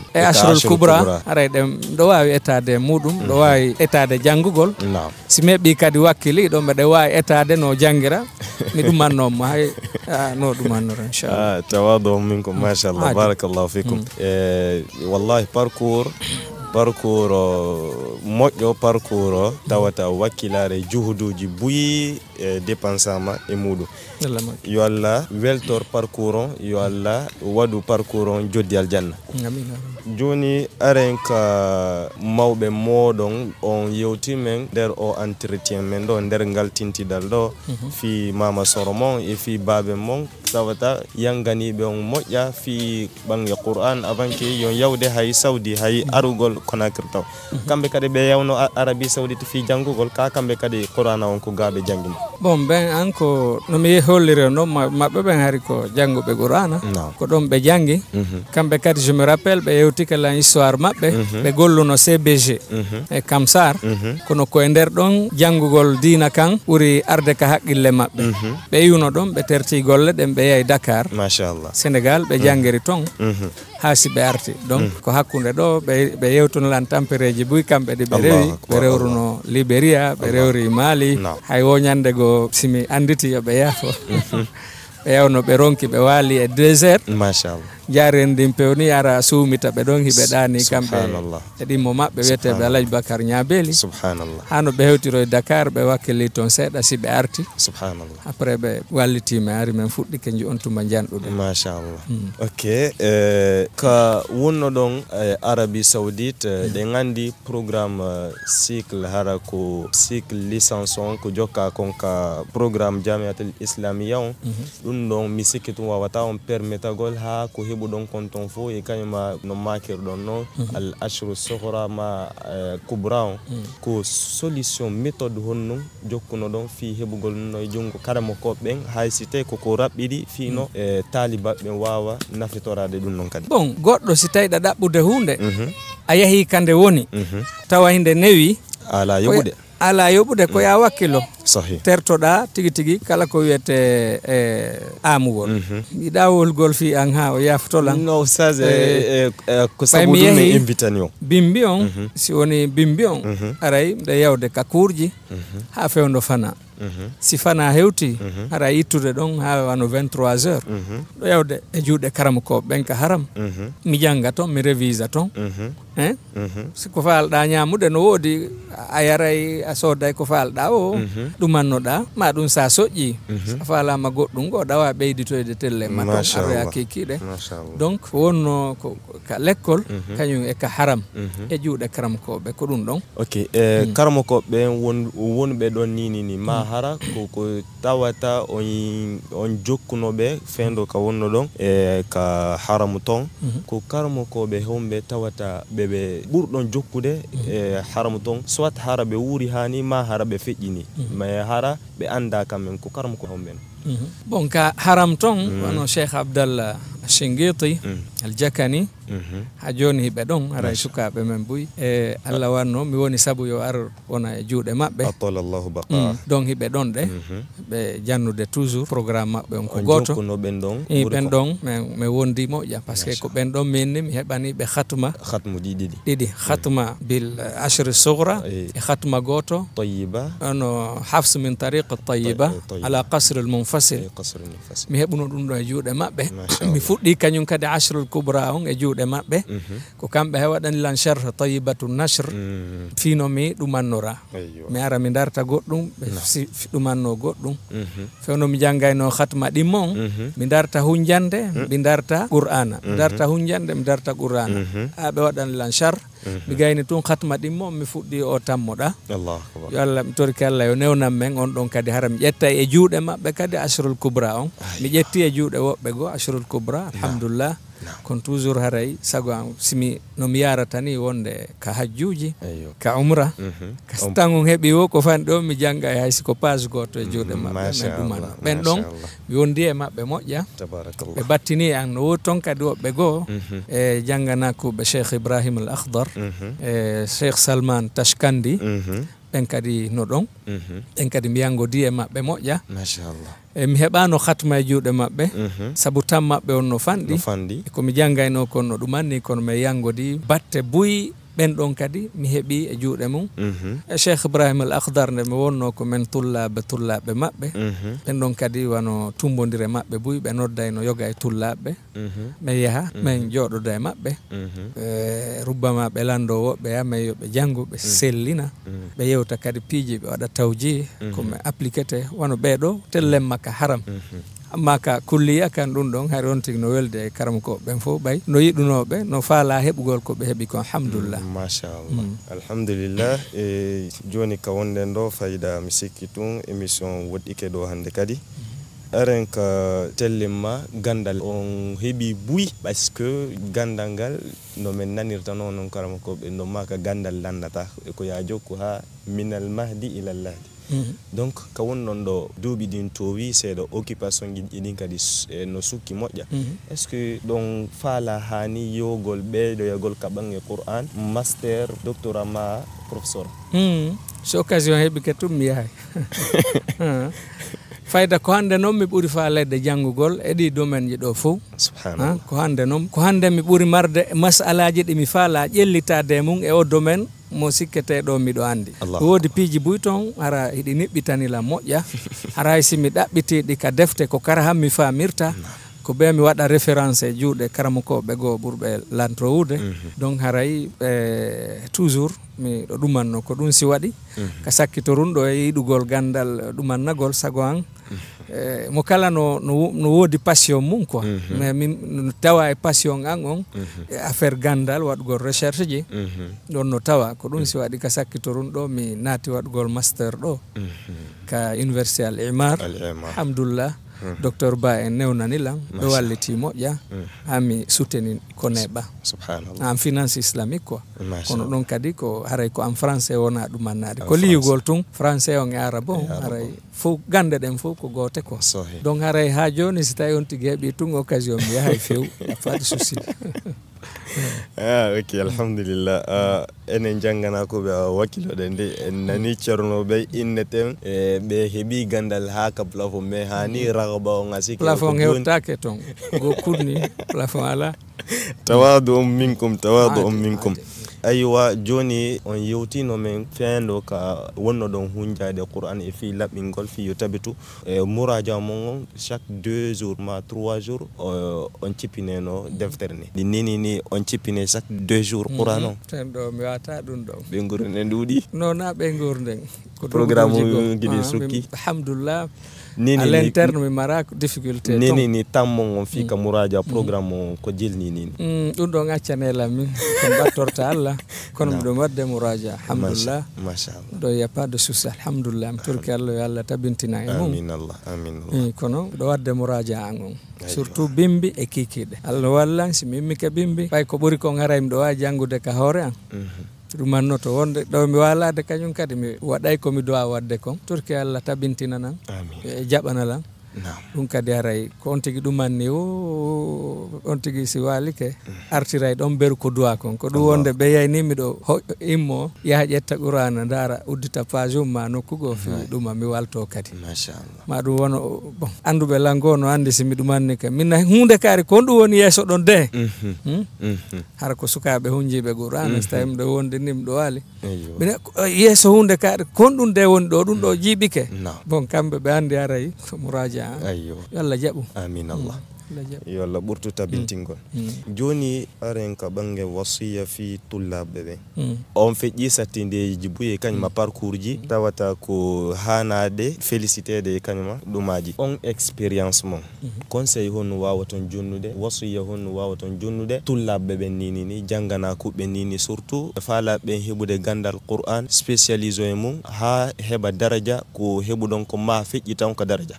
kubra are dem ɗo wawi etade muɗum ɗo mhm. wawi etade jangugol si meɓɓi kadi wakkili ɗo mbeɗa wawi etade no jangira (laughs) mi ma hay no ɗumannoro ah tawadu minkum mm. machallah barakallahu fikum mm. eh, wallahi parkour parkour oh, moƴƴo parkour o oh, tawata wakkilare juhuduji buyi Eh, dépensamma e mudu yo allah weltor parcouron yo allah wadu parcouron joddi aljanna joni aren ka mawbe modon on yewti men der o entretien men ɗo der ngal dal do mhm. fi mama soromon e fi babe mon yangani be on ya fi bang qur'an avant ke yon yawde hay saudi hay mhm. arugol conacre taw mhm. kade kadi no yawno arabi saudi fi jangugol ka kambe kade qur'ana on ko gabe janngima bon ɓen an ko nomi yehi holliri noon maɓɓe ɓen hari ko jannguɓe qur'ana ko ɗon ɓe janngi mhm. kamɓe kadi je me rappelle ɓe yewti kala histoire maɓɓe mhm. ɓe golluno cbg mhm. e kamsar kono koye nder ɗon janngugol diina kan ɓuuri arde ka haqqille maɓɓe ɓe iwno ɗon ɓe terti golle ɗen ɓe yehi dakar machallah sénégal ɓe toon ton ha ɓe arti donc ko hakkunde ɗo ɓe yewtunolan tampereji buy kamɓe ɗi ɓe rewi ɓe rewruno libéria ɓe rewri mali hay woñande go simi anditi yo ɓe (laughs) yaafo ɓe yawno ɓe ronki ɓe waali e désert machallah jarendin pewni ara suumita ɓe ɗon hiɓe ɗani kamɓe e ɗimmo maɓɓe wiyeteɓe alaji bacar ñabeli ha no ɓe hewtiro e dakar ɓe wakkili toon seeɗa si ɓe arti après ɓe wallitima ari men fuɗɗi kenji on tuma janɗuɗe machallah hmm. ok eh, ka wonno ɗon eh, arabi saoudite uh, ɗe hmm. gandi programme eh, cycle hara ko cycle licence on ko jokka kon ka programme jamiatel islamia on mhm. ɗum ɗon mi sikki tum wawata on permetagol ha ko heɓu ɗon konton fo e kañuma no makirɗon ɗon noon al ashru sohra ma kubra o ko solution méthode hon noon jokkuno ɗon fi heɓugol no e junngo karamo koɓɓen hay si tawi koko raɓɓiɗi fino e taalibaɓɓe wawa nafitorade ɗum noon kadi bon goɗɗo si tawi ɗaɓɓude hunde a yeehi kande woni tawa hinde newi ala yoɓude ala yoɓude ko ya wakkilo tertoɗa tigi tigi kala ko wiyete e eh, amugol mbiɗa mhm. wolgol fi an ha o yaftolan no sas ko bimbi on si woni bimbi on aray mbiɗa yewde kakurji mhm. ha fewdo fana Mhm. sifana hewti mhm. ara yittude ɗon ha wano 23 heures ɗo mhm. yawde e juuɗe karama ko ɓen ka haram mi janga toon mi révisa toon hein eh? siko faalɗa ñamude no woodi a yaray a sooday ko faalɗa o ɗumannoɗa ma ɗum sa soƴƴi a faalama goɗɗum go ɗawa ɓeyditoyde e telle ma toon aroya kikiɗe donc wonno ko ka l'école kañum e ka haram e juuɗe karamakoɓe ko ɗum ɗon ok e mm. won, wonɓe ɗon ni ni ni ma mm sahara koko ta wata on jokkuno ɓe fen ka wonno ɗon e ka haramu ton mhm. ko karmo koɓe honɓe tawata ɓeɓe ɓurɗon jokkude e haramu ton soit hara ɓe wuuri hani ma hara ɓe ma mhm. hara ɓe anda kammen ko karmo ko honɓen mhm. bon ka haram ton wano cheikh abdallah shingiti mm-hmm. aljakani ha joni hiɓe ɗon ara e sukaɓe men buy e allah wanno mi woni saabu yo ar wona e juuɗe maɓɓe don hiɓe ɗon ɗe ɓe jannude toujours programme maɓɓe on ko goto ɓen ɗon mi wondi moƴƴa par ce que ko ɓen ɗon minni mi heɓaniɓe hatma hatmuji ɗiɗi ɗiɗi hatma mm. bil ashri sogra e, e hatma goto tayiba ono hafs min tariqa tayiba ala qasre l munfasil e, mi heɓuno ɗum ɗo e juuɗe maɓɓe mi fuɗɗi kañum kadi ashrul coubra on e juuɗe maɓɓe mhm. ko kamɓe hay waɗani lan charhe tayibatu nashr mhm. fino mi ɗumannora mi ara mi darta goɗɗum ɓe ɗumanno goɗɗum mhm. fewno mi janggayno hatma ɗimmo on mi darta mm. hunjande mi darta qur'ana mi darta hunjande mi darta qur'ana ha ɓe waɗani lan charhe Mhm. mi gayni tun hatma ɗimmo mi fuɗɗi o tammoɗa yo allah mi torki allah yo newnam men on ɗon kadi hara mi ƴetta e juuɗe maɓɓe kadi ashrul kubra on mi ƴetti e juuɗe woɓɓe goo asrul kubra alhamdulillah kon toujours haray sago an simi nomi yarata ni wonde ka hajjuji ka umra mhm. ka so tan on o ko fani ɗo mi janga e hay siko page goto e juuɗe maɓɓe men ɗuman ɓen ɗon mi wondi e maɓɓe moƴƴa ɓe battini an no woti ton kadi woɓɓe goo mhm. e jangganakuɓe cheikh ibrahima al akhdar mhm. e cheikh salman tashkandi ɓen kadi no ɗon ɓen kadi mbiyango di e maɓɓe moƴƴa machallah e eh, mi heɓano hatma e juuɗe maɓɓe mhm. saabu tan maɓɓe on no fanɗi eko mi kon no ɗumanni kono mi yangodi batte buyi ɓen ɗon kadi mi heɓi e juuɗe mum e cheikh ibrahima al akhdar nde mi wonno ko men tullaɓe tullaɓe maɓɓe ɓen ɗon kadi wano tumbodire maɓɓe buy ɓe noddayno yoga e tullaɓeɓe mi yaha min jooɗoda e maɓɓe rubbama ɓe landowoɓe ya yo yoɓe janngo ɓe sellina ɓe yewta kadi piiji ɓe waɗa tawji komi appliqué te wano ɓeɗo tellem makka haram maka kulliya kan ɗum ɗon hay wonti no welde e karama ko ɓen fof ɓay no yiɗunoɓe no faala heɓugol ko ɓe heeɓi kon hamdulillah machallah mm, mm. alhamdoulillah e joni ka wonden ɗo fayida mi sikki tun émission woɗɗike ɗo hannde kadi aren ka tellemma gandal on heeɓi buyi parce que gandal ngal no min nanirta noon noon karama koɓe no maka gandal landata e ko ya jokku ha minal mahdi ilallah Mm-hmm. donc ka wonnon ɗo duuɓi ɗin to wi seeɗa occupation ji ɗiɗin kadi e no sukki moƴƴa mm-hmm. est ce que ɗon faala haani yogol ɓeydoyagol kaɓan e qur'an master doctorat ma professeur mm-hmm. so occasion heeɓi ka tum mi yahay (laughs) fayda ko hannde noon mi ɓuri faalede janngugol e ɗi domaine ji ɗo fof ko hannde noon ko hannde mi ɓuri marde masalaji ɗi mi faala ƴellitade e mum e o domaine mo ɗo miɗo andi woodi piiji buy toon ara hiɗi niɓɓitanila moƴƴa (laughs) ara hay si mi ɗaɓɓiti ɗi ka defte ko kara hammi mi famirta ko ɓe mi waɗa référence e juuɗe karamukoɓe goo ɓurɓe -hmm. donc haray e toujours mi ɗo ɗumanno ko ɗum si waɗi mhm. ka sakkitorunɗo e yiɗugol gandal ɗumannagol sago an mhm. e, mo kala no no woodi passion mum quoi mhm. mais min tawa e passion an on e affaire gandal waɗugol recherche ji ɗon no tawa ko ɗum si waɗi ka sakkitorunɗo mi naati waɗugol master ɗo ka université al imar alhamdoulillah Mm. docteur ba en doa leti moja hami mm. suteni ko neɓa an finance islamique quoi kono ɗon kadi ko haray ko an français wona ɗumannade ko liugol tun français on e arabe on haray fof gande ɗen fof ko gote ko donc haray ha joni so tawi on tigui heeɓi tun occasion mi yahay few faɗi souci Ah, ok alhamdulillah ah, enen jangana ko ɓe wakkiloɗen nde en nani ceernoɓe inneten e eh, ɓe heeɓi gandal ha ka plafond mais hani ragaba o gasi plafond hewtake toon go kurni plafond ala (laughs) tawadu on min kom tawadu ah, on min kom ayiwa joni on yewtino men feyando ka wonno ɗon hunjade qur'an e fi laɓɓingol fiyo tabitu e muraja mon on chaque deux jours ma trois jours on cippineno deftere ni ɗi nini ni on cippine chaque deux jours mhm. qur'an on ten ɗo mi wata ɗum ɗo ɓeyguru nden ɗuuɗi no na ɓeyguru programme giɗi ah, sukki alhamdulillah nini à mi mara difficulté nini ni tammo on fi ka mm. muraja mm. programme ko jilni nini mm dum do ngaccanela min ko battorta Allah (laughs) kono miɗo do wadde muraja alhamdulillah masha Allah do ya pas de souci alhamdulillah turki Allah ya Allah tabintina e mum amin Allah amin Allah mm, kono do wadde muraja angon surtout bimbi e kikiɗe allah wallan si mimmi ka bimbi ɓay ko ɓuuri ko garay mi ɗo wawi ka hoore an mhm ɗum to wonde ɗo mi walade kañum kadi mi waɗay komi dowa wadde kon torki allah tabintinanan e jaɓanalan ɗum kadi aray ko on tigui ɗumanni o on tigui si waali ke ɗon beru ko duwa kon ko ɗum wonde ɓeyaynimi ɗo immo yaha ƴetta qurana daara uddita page um ma nokkugo fewi ɗuma mi walto kadi ma ɗum wono bon anduɓe lango no andi simi ɗumanni ka min hunde kaari kon ɗum woni yesso ɗon de mhm. Hmm? Mhm. hara ko sukaɓe hunjiɓe qurana so tawi mhm. miɗo wondinim ɗo waali mine yesso hunde kaari kon ɗum de woni ɗo ɗum ɗo mm. jiiɓi bon kamɓe ɓe andi aray muraji ايوه يلا جابوا امين الله yo burtu ɓurtuta mm. bintingol mm. joni aren ka bange wasiya fi tullaɓe ɓe mm. on feƴƴi sattindeji buye kañuma parcours ji tawata ko hanade felicite e kañuma ɗumaji on expérience mo mm-hmm. conseil honno wawaton jonnude wasiya honno wawaton jonnude tullaɓe ɓen nini ni janggana be nini surtout be heɓude gandal qur'an spécialise mo mum ha heba daraja ko heɓuɗon ko ma feƴƴi tan ko daraja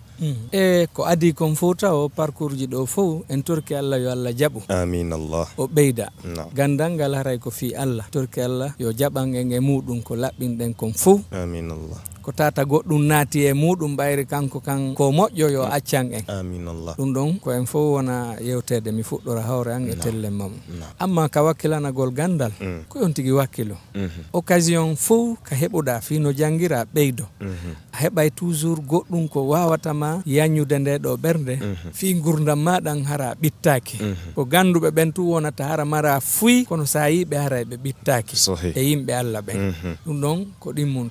e ko adi kon fo taw parcours ji ɗo o en torki allah yo allah jaɓu amin allah o ɓeyda gandal ngal haray ko fi allah torki allah yo jaɓan en e muɗum ko laɓɓinɗen kon fof amin allah ko tata goɗɗum naati e muɗum ɓayri kanko kan ko moƴƴo yo accan en allah ɗum ɗon ko en fof wona yewtede mi fuɗɗora hawre an e telle mam amma ka wakkilanagol gandal mm. ko yon tigui wakkilo mhm. occasion fof ka heɓuɗa fi no jangira ɓeydo mhm. a heɓay toujours goɗɗum ko wawatama yañude nde ɗo ɓerde mhm. fi gurdam ma maɗan hara ɓittaki mhm. ko ganduɓe ɓen tu wonata hara mara fuyi kono sa yiɓe hara ɓe ɓittaki e yimɓe allah ɓen mhm. ɗum ɗon ko ɗin mum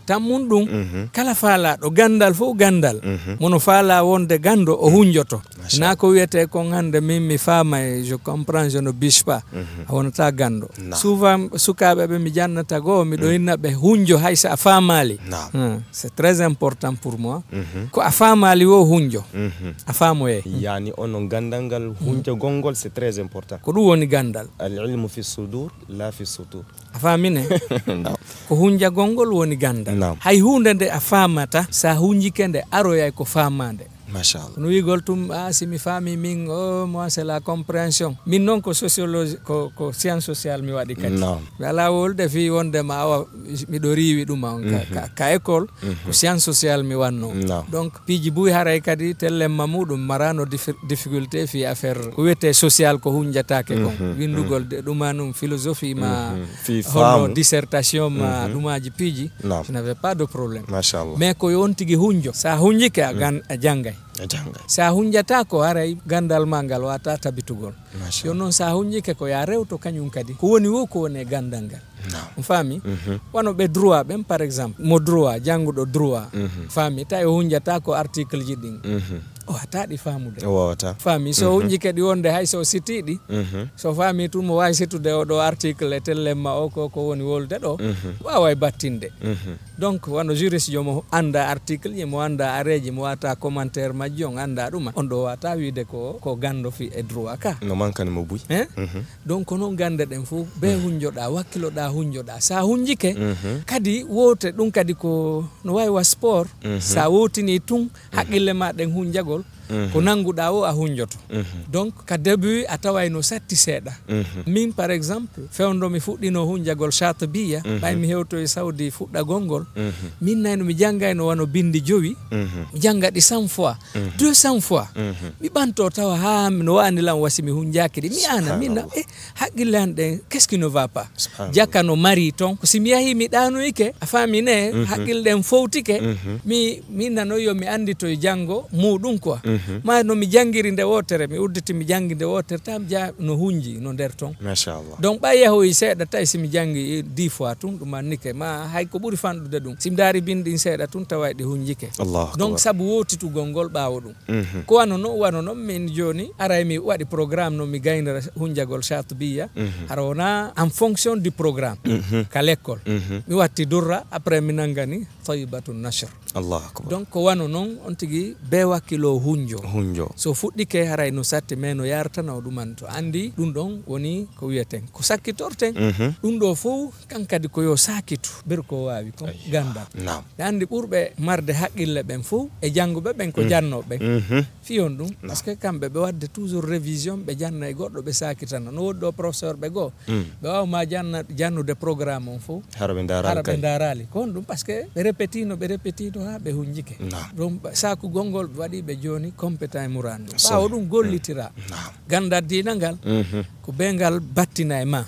ɗum mhm. kala faalaɗo gandal fof gandal mono faala wonde gando o hunjoto na ko wiyete kon hande min mi faama e, je comprends je ne biche pas a wonata gando souvent sukaɓe ɓe mi jannata goo miɗo mm. innaɓe hunjo hay sa a c' hmm. c'est très important pour moi ko a famali wo hunjo a faamoye yani onon gandangal hunde gongol c'est très important ko ɗum woni gandal al ilmu fi sudur la fi sutur a famine (laughs) ko hunja gongol woni gandal hay hunde nde a faamata sa hunjike nde aroyay e ko famade machallah no wigoltum a simi faami min o oh, moi c'est la compréhension min noon ko sociologie ko, ko science sociale mi waɗi kadi no. mi ala wolde fi wondema awa miɗo riiwi ɗum on ka, mm -hmm. ka, ka école mm ko science sociale mi wanno no. donc piiji buy haray kadi tellemma muɗum marano difficulté fi affaire ko wiyete social ko hunjatake kon mm -hmm. windugol mm -hmm. num philosophie ma mm -hmm. dissertation ma ɗumaji mhm. mm -hmm. piiji no. je n'avais pas de problème machallah mais ko yon tigi hunjo sa hunjike a, mhm. gan, a sa hunjata ko aray gandal ma ngal wata tabitugol yon noon sa hunjike ko ya to kañum kadi ko woni wo ko woni e gandal ngal on faami mhm. wano be droit ben par exemple mo droit jangudo droit mhm. faami tay hunjata ko article ji ɗin mhm o oh, hattaɗi faamude oh, wowata fami so huƴƴike mhm. ɗi wonde hay so sitiɗi mhm. so fami tun mo wawi sittude oɗo article e tellemma o ko ko woni wolde ɗo mhm. wawa e battinde donc wano juriste jomo anda article ji mo anda areji mo wata commentaire majji on anda ɗuma on ɗo wata wiide ko ko gando fi e droit ka no mankani mo eh? mm -hmm. donc noon gande ɗen fo be hunjoɗa wakkiloɗa hunjoɗa sa hunjike kadi wote ɗum kadi ko no wawi wa sport sa wotini tun haqqille ma ɗen hunjago Mhm. ko nanguɗa o a hunjoto mhm. donc ka début a tawayno no satti seeɗa mhm. min par exemple fewndo mi fuɗɗino hunjagol chate biya ɓay mi hewto e sawdi fuɗɗa gongol min nayno mi janngayno e wano bindi jowi mi jangga ɗi cent fois deux cent fois mi ɓanto tawa ha no lan wasi mi hunjaki ɗi mi ana minna e haqqille an ɗen qu'est ce qui ne va pas jakka no mari ton ko simi yahi mi ɗanoyke a famine haqqille ɗen fowtike mi yo mi andi to e jango muɗum quoi Mhm. ma no mi jangirinde wotere mi udditi mi nde wotere tam ja no hunji no nder toon machallah donc ɓa yehoyi seeɗa tawi simi jangi dix fois tun ɗum annike ma hay ko ɓuuri fanɗude ɗum simi daari binɗin seeɗa tun tawa ɗi hunjike donc saabu wotitugol ngol ɓaawo ɗum mhm. ko wano no wano noon min joni ara e mi waɗi programme no mi gaynira hunjagol chatu biya hara mhm. wona en fonction du programme ka l'école mi watti durra après mi nangani tayibatu nachre allah akbar donc wano noon on tigi be wakilo hunjo hunjo so fuɗɗike haray no satte mais no yartana o ɗuman to andi ɗum ɗon woni ko wiyeten ko sakkitorten mhm. ɗum ɗo do kan kankadi ko yo sakitu ber ko wawi ko gandal e andi burbe marde haqqille ɓen fof e jannguɓe ɓen ko mm. jannoɓe mhm. fiyon ɗum par ce que kamɓe ɓe wadde toujours révision ɓe janna e goɗɗo ɓe sakitana no professeur ɗo professeur ɓe goo mm. ɓe wawma janna jannude programme on Harabe hara ɓe darali ko on ɗum par ce que ɓe repetino ɓe repetino ha ɓe hunjike ɗum sakugolngol waɗi ɓe joni compétent e murandu ɓawo ɗum gollitira mm. ganda dina ngal mhm. ko be ngal battina e ma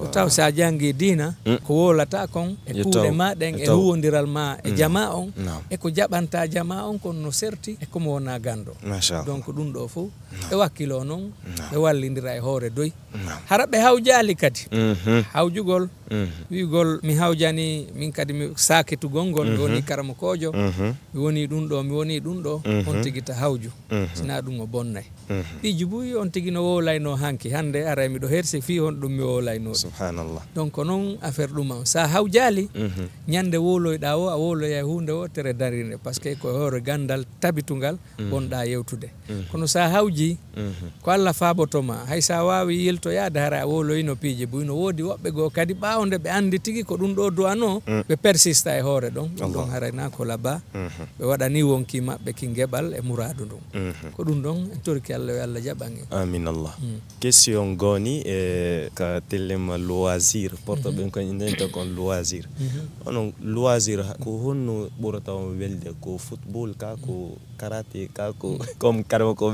ko taw sa jangi dina mm. ko wolata kon e kuuɗe maɗen e huwodiral ma e mm. jama on eko jaɓanta jama on kon no serti e komo wona gando donc ɗum ɗo fo ɓe wakkilo noon ɓe wallidira e hoore doyi hara ɓe hawjali kadi mhm. hawjugol mhm. wigol mi hawjani min kadi mi sakitugol ngol woni karama kojo mi mhm. woni ɗum ɗo mi woni ɗum mhm. ɗo on tigui ta hawju mhm. sina ɗum o bonnay piiji boyi on tigi no wowlayno hanki hannde ara miɗo hersi fi hon ɗum mi no subhanallah donc noon affaire ɗum sa haw jaali ñande mhm. wowloyɗa o a wowloya hunde o tere darinde par ce que ko hoore gandal tabitungal wonɗa mhm. yewtude mhm. kono sa hawji ko allah faabotoma hay sa wawi yeltoyade hara a no piiji boyi no woodi woɓɓe goo kadi ɓawde ɓe andi tigi ko ɗum ɗo duwano mm. ɓe persista e hoore ɗon ɗum ɗon harana ko laba ɓe waɗani wonki maɓɓe ki gueɓal e muradu ndun ko ɗum ɗon en torki yalla yalla allah amin allah question hmm. goni e ka tellema loisir porto mhm. ɓen kañum nenta kon loisir mhm. onon loisir ko honno ɓurata on welde ko football ka ko karate ka ko comme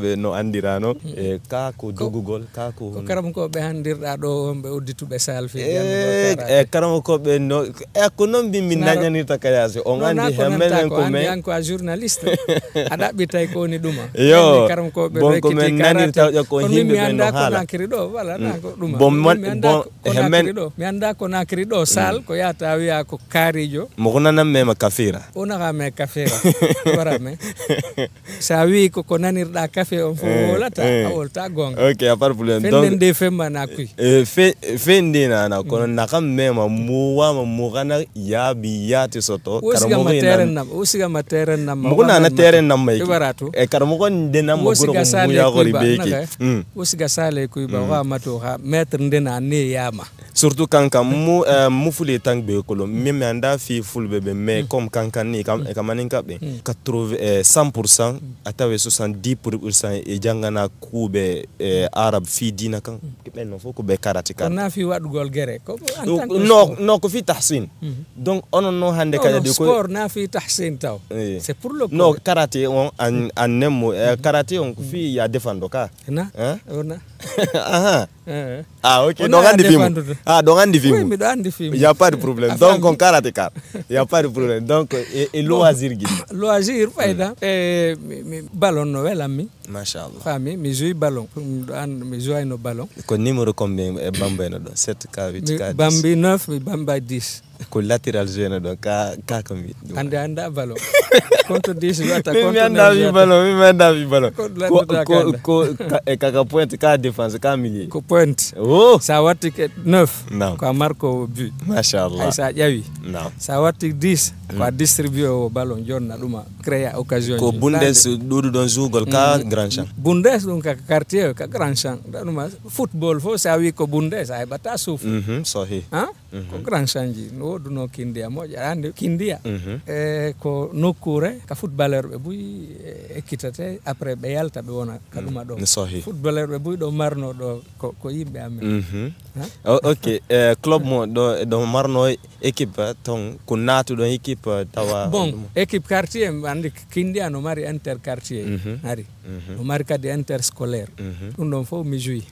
be no andirano hmm. e ka ko dogugol ka ko ko karamakoɓe handirɗa ɗo wonɓe uddituɓe salfi eh, e be no e ko noon mbimmi dañanirta kayasi on andi hemmeɗen ko men ko a journaliste a ɗaɓɓitay kowoni ɗuma (laughs) yo ko be mianda ko nakiri ɗo sal ko yata wiya ko kaarijo moxunanan mema kafira unaxa me kafira warame (laughs) sa wi ko nanirɗa café on fo eh, wolata eh. a wolta gonga ok a par problème fenden de femma kono naxa mema muwama muxana yaabi yaati soto karmoxo sigama teren nam usigama teren nam moxunana yagori beke mm. usigasale kuiba mm. wa matoxa maître ndena ne yama surtout kanka mu eh, mu fuli tank be kolo meme anda fi ful bebe mais hmm. comme kanka ni kamanin kaɓe 100% atawe 70% e jangana kuɓe eh, arab fi dina kan ɓen hmm. no fof ko ɓe karati karna fi waɗugol guere no no ko fi tahsin hmm. donc onon no hande kadi ɗi sport na fi tahsin taw eh. c'est pour le no karaté on an an nemo eh, karaté on ko fi ya a défendre ka na (laughs) ah, ah ok donc andi film ah donc andi film oui mais andi film il y a pas de problème ah, donc on karate ka il y a pas de problème donc et, et loisir gi loisir faida mm. eh ballon noël ami macha allah faami mi joui ballon ɗum ɗo anndu mi joyino ballon ko numéro combien e eh, bamba eno ɗo 7 ka 8 ka bambi 9 mi bamba 10 ko latéral joino ɗo ka ka ko mbi hande annda ballon compte 10 wata mi annda wi ballon mi annda wi ballon ko e kaka point ka défense ka milier ko point oh sa watti 9 ko a marko but macha allah ay sa ƴawi sa watti 10 ko a mm. distribué o ballon jonna ɗuma créé occasion ko bundes ɗuɗuɗon jugol ka mm grand champ bundes ɗum ka quartier ka grand champ ɗaɗuma football fof so a wi ko bundes a heɓata mhm, ha mm -hmm. ko grand champ ji no woduno kindiya moƴƴa hannde kindiya mhm. e ko nokkure ka footballeur ɓe ɓuyi ekkitate après ɓe yalta ɓe wona ka ɗuma ɗo mm, sahi footballeur ɓe ɓuyi ɗo marno ɗo ko yimɓe amen mhm. ok e, club mo ɗo ɗo marno équipe ton ko naatu équipe tawa (laughs) bon équipe quartier andi kindi ano mari inter quartier ari mhm. o mari mhm. kadi inter scolaire ɗum mhm. ɗon fo mi joyi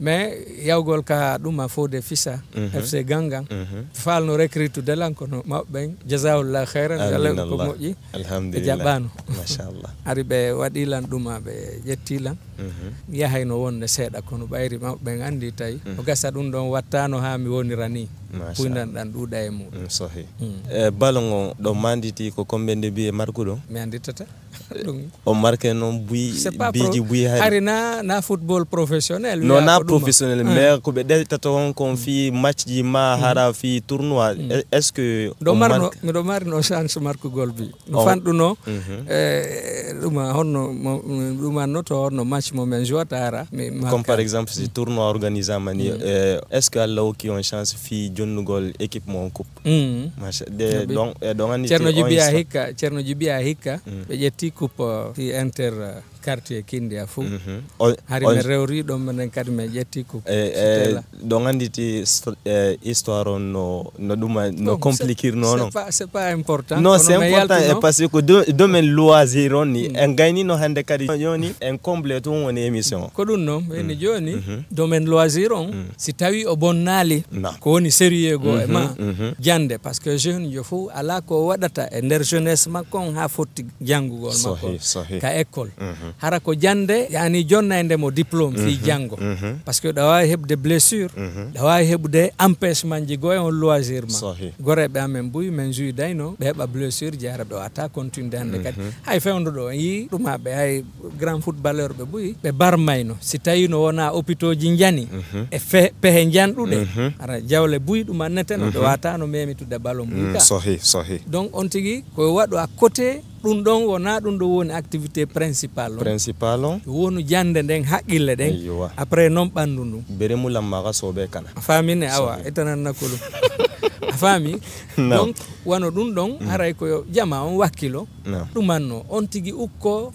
mais yawgol ka ɗuma fo de fisa fc gangan falno recrutude lan kono mawɓe jazaullah khairan allah ko moƴƴi ɓe jaɓɓano machallah (laughs) ari ɓe waɗilan ɗuma ɓe ƴettilan yahayno wonde seeɗa kono ɓayri mawɓe andi tawi o gasa ɗum ɗon wattano ha mi wonira ni puydanɗan ɗuɗa e muɗum sohi mm. e eh, ballon o ɗo manditi ko combien de e marque ɗum mi o marque non buy biiji buy hari na na football professionnel no na professionnel mais ko be delta to hon kon fi match ji ma hmm. hara fi tournoi hmm. e, est ce que do marno mi do marno chance marque bi no oh. fanduno mhm. eh duma honno ɗumanno to honno match mo men jota hara comme par exemple si hmm. tournoi organisé mani eh, est ce que allah qui ont chance fi jonnugol gol équipe mon coupe donc eh, donc ani cerno jibia hikka cerno hikka be jetti Cooper, di entire quartier kindia fuu mm -hmm. hari mi rewri ɗon minen kadi mi ƴetti ko eh, eh, ɗo gandi histoire eh, on no no ɗuma no compliquir no non c'est pas important non c'est important e par ce que domaine loisir on mm. ni en gaynino hande kadi joni en comble tun woni émission ko ɗum noon mm. eni joni mhm. domaine loisir on mm. si tawi o bonnali ko woni sérieux go e ma mhm, mhm. jande par ce que jeune jo fof ala ko waɗata e nder jeunesse makko on ha fotti janngugol makko ka école hara ko jande yani jonna e ndemo diplôme fi mhm, janggo mhm. par ce que ɗa wawi heɓde blessure ɗa mhm. wawi heɓde empêchement ji goo e on loisir ma goreɓe amen men min juydayno ɓe heeɓa blessure ji ara ɗo ata continude hande kadi hay fewdoɗo en yi ɗumaɓe hay grand footballeur ɓe ɓuyi ɓe barmayno si tawi no wona hôpitau ji jani e fe pehe janɗuɗe ara jawle buyi ɗum anneteno ɓe watano memitude ballon buyka mm, donc on tigui koye waɗo a côté ɗum ɗon wona ɗum woni activité principale. o principal o jande nden après a famine awa a faami e (laughs) donc wano ɗum ɗon Non. Mm. koyo on on ukko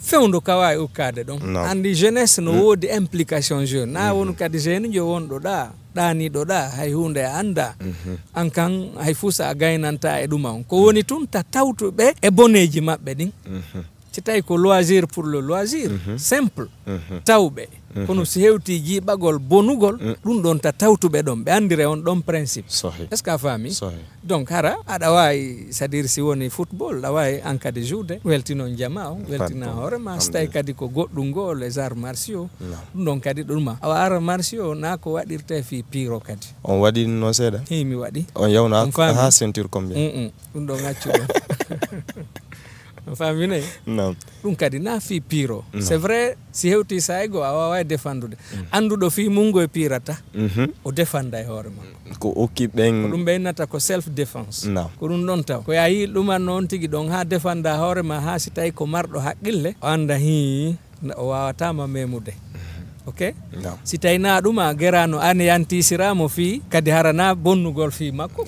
e ukkade ɗon andi jeunesse no mm. implication jeune na mm. woni kadi dani doda hay hunde mm anda mhm. an kan hay fusa gaynanta e ɗuma on ko woni tun ta tawtuɓe e boneji maɓɓe ɗin si tawi ko loisir pour le loisir mhm. simple mhm. tawɓe mhm. kono si hewti jiiɓagol bonugol ɗum mm. ɗon ta tawtuɓe ɗon ɓe andire on ɗon principe est ce que a faami donc hara aɗa wawi c'est à dire si woni football aɗa wawi en cas de juude weltinon jama o weltina hoorema so tawi kadi ko goɗɗum ngo les arts martiaux ɗum ɗon kadi ɗuma awa ara martiaux na ko waɗirte fi piro kadi on waɗinno seeɗa hei mi waɗi on yawna ha ceinture combien ɗum ɗon accu ɗon (laughs) famine ɗum kadi na fi piro no. Mm-hmm. c'est vrai si hewti saygo a wawa defandude anduɗo fi mungo e pirata o defanda e hoore makko ko okki ɓen ko ɗum ɓeynata ko self défense ko ɗum ɗon taw koya a yi ɗuman noon tigui ɗon ha defanda hoorema ha si tawi ko marɗo haqqille o anda hi o wawatama memude ok no. si tawi naɗum a guerano anéantisiramo fi kadi harana bonnugol fi makko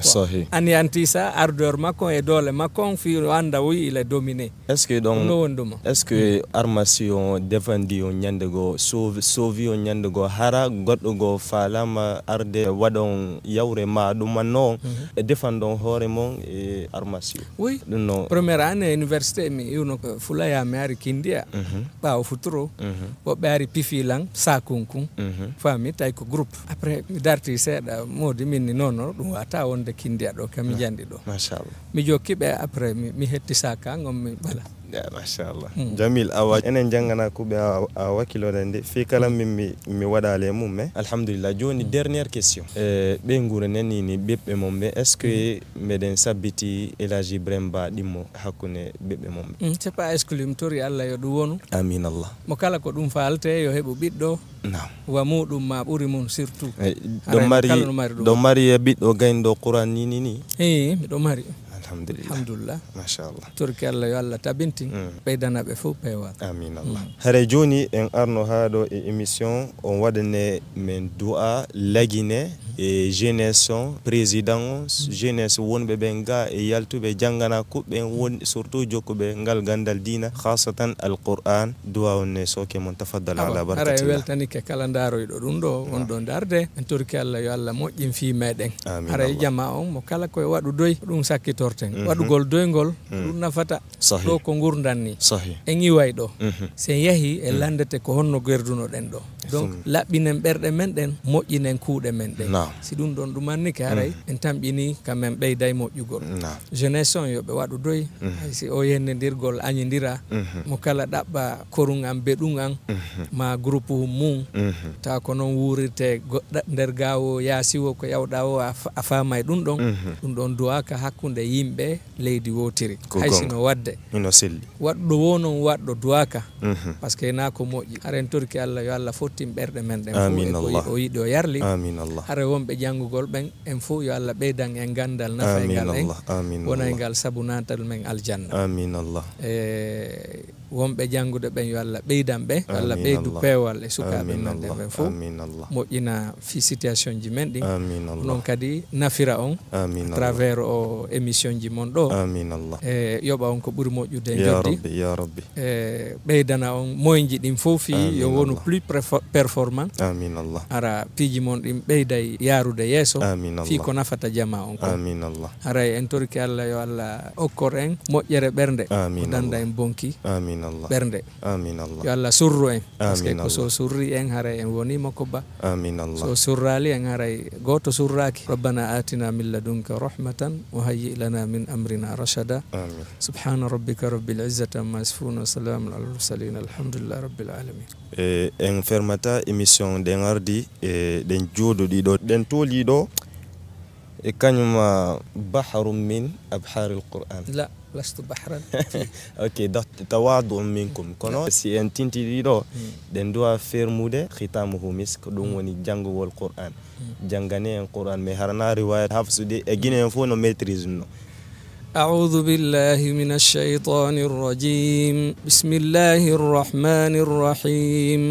an yantisa ardeur makko e doole makko fi anda woyi ila dominé est ce que donc no woni ɗuma est ce que armasi o defandi o ñandego sauvi o ñandego hara goɗɗo go falama arde waɗon yawre ma ɗumanno mhm. e defandon hoore mon e armasi o oui ɗum no premiére année université mi iwno fulaya mi ari kindiya ɓawo mhm. futuro mhm. woɓɓe ari pifilan sakunkun mhm. fami tawi ko groupe après mi darti seeɗa modi min ni noon ɗum wata wonde kindiya ɗo kam mi jandi ɗo mi jokkiɓe après mi hetti sa on mi ɓala ya masha hmm. jamil awa enen jangana kuɓe a wakkiloɗe nde fi kala min mi waɗale e mum mais eh? alhamdulillah joni hmm. dernière question eh, e ɓe guurananini ɓeɓɓe mum ɓe est ce que hmm. meɗen sabbiti élage ibrahim ba ɗimmo hakkude ɓeɓɓe mum ɓe c'est pas exclu mi tori allah yo ɗum wonu amin allah mo kala ko ɗum falte yo heɓu ɓiɗɗo wa muɗum ma ɓuuri mum surtout ɗo eh, mari ɗo mari e ɓiɗɗo gayni ɗo qouran ni ni ni i ɗo mari alhamdulillahalhamdulillah machallah turki allah yo allah tabinti mm. ɓeydana ɓe fof peewal aminallah mm. haara joni en arno haa ɗo e émission on waɗane min du'a lagine e jeunesse on président on mm. jeunesse wonɓe ɓen ga e yaltuɓe janngana kuɓɓen woni surtout jokkuɓe ngal ganndal dina hasatan alqur'an du'a onne soke mon tafaddal ala barkatilla ara e weltanike kala ndaaroyɗo ɗum ɗo on ɗo ah. darde en turki allah yo allah moƴƴin fi meɗen ara e jama on mo kala koye waɗu doy ɗum sakkitorto garten mhm. waɗugol doygol ɗum mhm. nafata ɗo ko gurdan ni en iway ɗo mhm. sen yahi e landete ko honno gerdunoɗen ɗo donc laɓɓinen ɓerɗe men ɗen moƴƴinen kuuɗe men ɗen si ɗum ɗon ɗumanni ke haray en tamɓini kammen ɓeyday moƴƴugol jeunesse on ɓe waɗu doy hay si o yennedirgol añidira mo kala ɗaɓɓa korun an beɗum an ma groupe hum mum taw ko noon wurirte goɗɗa nder gawo yaasiwo wo ko yawɗa o a faama e ɗum ɗon ɗum ɗon duwaka hakkude yimɓe yimɓe leydi wotiri haysino wadde ino selli waɗɗo wo non waɗɗo duwaka mhm. par ce que na ko moƴƴi aren torki allah yo allah fottin ɓerɗe men ɗen fo e o yiɗi o yarli ara wonɓe janggugol ɓen en fo yo allah ɓeydan en gandal nafaygal e en wona e ngal sabu natal men aljanna aminallah e wonɓe janngude ɓen yo allah ɓeydan ɓe allah ɓeydu peewal e sukaaɓe nanɗe ɓen fof moƴƴina fi situation ji men ɗi noon kadi nafira on travers o émission ji mon ɗo e yoɓa on ko ɓuri moƴƴude jotdi e ɓeydana on moyeji ɗin fof fi yo wonu plus performant ara piiji mon ɗin ɓeyday yaarude yeeso fi ko nafata jama on ko aray en torki allah yo allah hokkor en moƴƴere ɓernde ko danda en bonki amin allah ɓernde amin allah yo allah surru en par ce que ko so surri en haray en woni makko ba amin allah so surrali en haray goto surraki rabbana atina min ladunka rahmatan wa hayyi lana min amrina rashada amin subhana rabbika rabbil izzati amma yasifun wa salamun ala mursalin alhamdulillahi rabbil alamin e en fermata émission ɗen ardi e ɗen jooɗoɗiɗo ɗen tooliɗo e kañuma baharum min abharil qur'an la لست بحرا (laughs) اوكي ده تواضع منكم كونو نعم. سي ان تنتي دي دو دن دو افير مود ختامه مسك دون وني جانغو والقران جانغاني القران مي هرنا روايه حفص دي فو نو ميتريز نو أعوذ بالله من الشيطان الرجيم بسم الله الرحمن الرحيم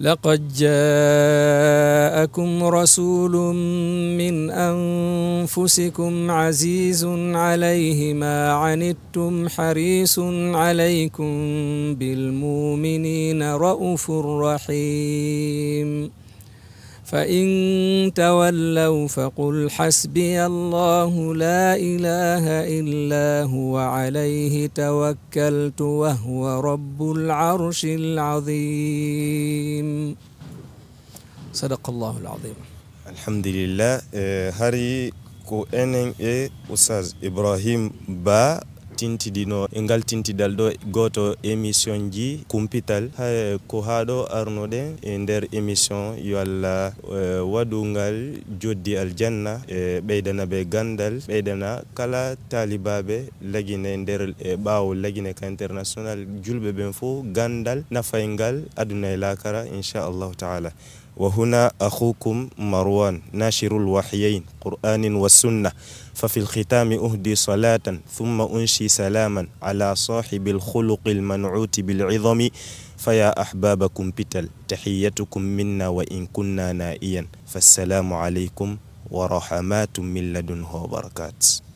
لقد جاءكم رسول من انفسكم عزيز عليه ما عنتم حريص عليكم بالمؤمنين رؤوف رحيم فإن تولوا فقل حسبي الله لا إله إلا هو عليه توكلت وهو رب العرش العظيم صدق الله العظيم الحمد لله اه، هاري كو انين اي استاذ ابراهيم با tintiɗino e ngal tintidal ɗo goto émission ji kumpital ha ko hado arnode e der émission yo allah waɗungal joddi aljanna e beydana be gandal beydana kala talibabe lagine der e bawo lagine ka international julbe ben fo gandal nafayngal aduna la kara insha Allah taala وهنا أخوكم مروان ناشر الوحيين قرآن والسنة ففي الختام أهدي صلاة ثم أنشي سلاما على صاحب الخلق المنعوت بالعظم فيا أحبابكم بتل تحيتكم منا وإن كنا نائيا فالسلام عليكم ورحمات من لدنه وبركات